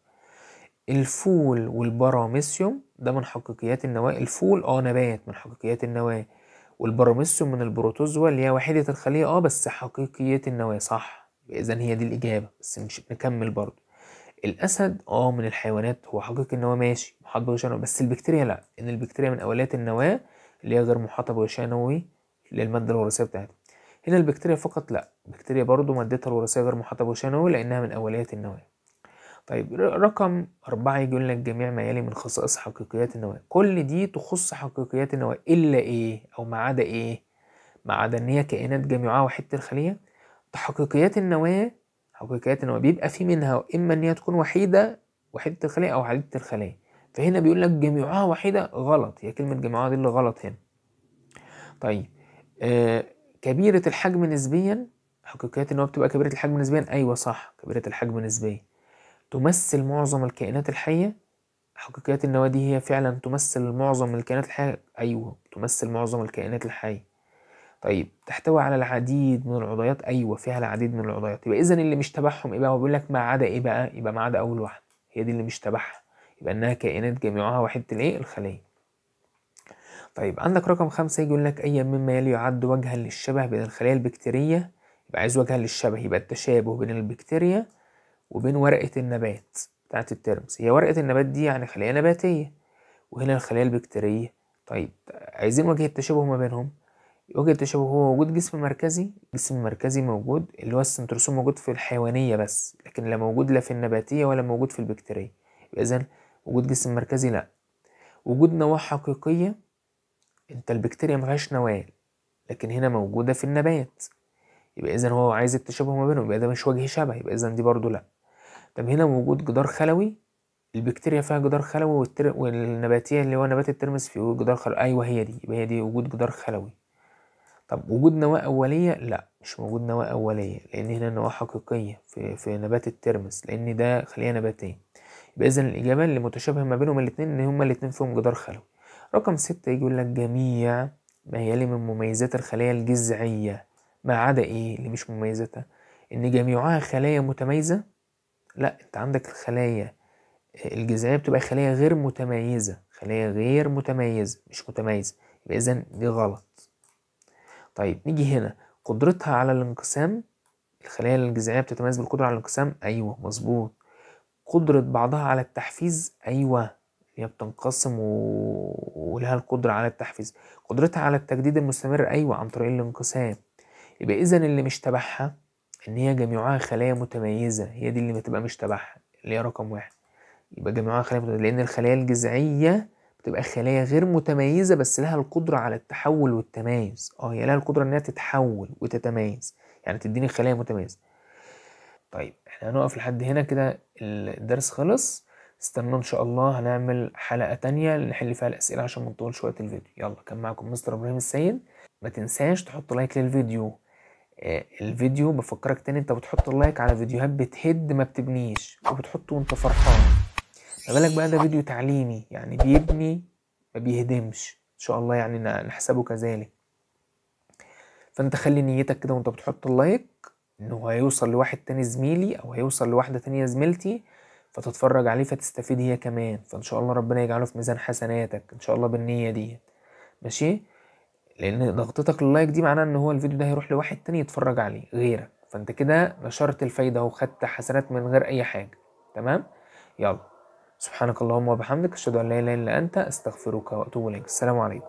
الفول والبراميسيوم ده من حقيقيات النواة الفول اه نبات من حقيقيات النواة والبراميسيوم من البروتوزوا اللي هي وحيدة الخلية اه بس حقيقية النواة صح اذا هي دي الاجابة بس مش نكمل برضه الاسد اه من الحيوانات هو حقيقي النواة ماشي محاط بغشاء نووي بس البكتيريا لا ان البكتيريا من اوليات النواة اللي هي غير محاطة بغشاء نووي للمادة الوراثية بتاعتها هنا البكتيريا فقط لا البكتيريا برضو مادتها الوراثية غير محاطة بغشاء نووي لانها من اوليات النواة طيب رقم أربعة يقول لك جميع ما يلي من خصائص حقيقيات النواة كل دي تخص حقيقيات النواة إلا إيه أو ما عدا إيه ما عدا إن هي كائنات جميعها وحدة الخلية حقيقيات النواة حقيقيات النواة بيبقى في منها إما إن هي تكون وحيدة وحدة الخلية أو عديدة الخلية فهنا بيقول لك جميعها وحيدة غلط هي كلمة جميعها دي اللي غلط هنا طيب آه كبيرة الحجم نسبيا حقيقيات النواة بتبقى كبيرة الحجم نسبيا أيوة صح كبيرة الحجم نسبيا تمثل معظم الكائنات الحية حقيقيات النواة دي هي فعلا تمثل معظم الكائنات الحية أيوة تمثل معظم الكائنات الحية طيب تحتوي على العديد من العضيات ايوه فيها العديد من العضيات يبقى اذا اللي مش تبعهم إيه بقى هو بيقول لك ما عدا ايه بقى يبقى ما عدا اول واحده هي دي اللي مش تبعها يبقى انها كائنات جميعها وحده الايه الخليه طيب عندك رقم خمسة يقول لك أيا مما يلي يعد وجها للشبه بين الخلايا البكتيرية يبقى عايز وجها للشبه يبقى التشابه بين البكتيريا وبين ورقة النبات بتاعة الترمس هي ورقة النبات دي يعني خلية نباتية وهنا الخلية البكتيرية طيب عايزين وجه التشابه ما بينهم وجه التشابه هو وجود جسم مركزي جسم مركزي موجود اللي هو السنتروسوم موجود في الحيوانية بس لكن لا موجود لا في النباتية ولا موجود في البكتيرية يبقى إذا وجود جسم مركزي لأ وجود نواة حقيقية انت البكتيريا مفيهاش نواة لكن هنا موجودة في النبات يبقى إذا هو عايز التشابه ما بينهم يبقى ده مش وجه شبه يبقى إذا دي برضو لأ طب هنا موجود جدار خلوي البكتيريا فيها جدار خلوي والتر... والنباتية اللي هو نبات الترمس فيه جدار خلوي أيوة هي دي يبقى هي دي وجود جدار خلوي طب وجود نواة أولية لأ مش موجود نواة أولية لأن هنا نواة حقيقية في, في نبات الترمس لأن ده خلية نباتية يبقى إذا الإجابة اللي متشابهة ما بينهم الاتنين إن هما الاتنين فيهم جدار خلوي رقم ستة يجي يقول لك جميع ما هي من مميزات الخلية الجذعية ما عدا إيه اللي مش مميزاتها إن جميعها خلايا متميزة لا انت عندك الخلايا آه، الجذعيه بتبقى خلايا غير متميزه خلايا غير متميزه مش متميزه يبقى اذا دي غلط طيب نيجي هنا قدرتها على الانقسام الخلايا الجذعيه بتتميز بالقدره على الانقسام ايوه مظبوط قدره بعضها على التحفيز ايوه هي بتنقسم و... ولها القدرة على التحفيز قدرتها على التجديد المستمر أيوة عن طريق الانقسام يبقى إذا اللي مش تبعها ان هي جميعها خلايا متميزه هي دي اللي بتبقى مش تبعها اللي هي رقم واحد يبقى جميعها خلايا متميزة. لان الخلايا الجذعيه بتبقى خلايا غير متميزه بس لها القدره على التحول والتمايز اه هي لها القدره انها تتحول وتتميز يعني تديني خلايا متميزه طيب احنا هنقف لحد هنا كده الدرس خلص استنوا ان شاء الله هنعمل حلقه تانية نحل فيها الاسئله عشان ما نطول شويه الفيديو يلا كان معكم مستر ابراهيم السيد ما تنساش تحط لايك للفيديو آه، الفيديو بفكرك تاني انت بتحط اللايك على فيديوهات بتهد ما بتبنيش وبتحطه وانت فرحان ما بالك بقى ده فيديو تعليمي يعني بيبني ما بيهدمش ان شاء الله يعني نحسبه كذلك فانت خلي نيتك كده وانت بتحط اللايك انه هيوصل لواحد تاني زميلي او هيوصل لواحده تانية زميلتي فتتفرج عليه فتستفيد هي كمان فان شاء الله ربنا يجعله في ميزان حسناتك ان شاء الله بالنيه ديت ماشي لان ضغطتك لللايك دي معناها ان هو الفيديو ده هيروح لواحد تاني يتفرج عليه غيرك فانت كده نشرت الفايده وخدت حسنات من غير اي حاجه تمام يلا سبحانك اللهم وبحمدك اشهد ان لا اله الا انت استغفرك واتوب اليك السلام عليكم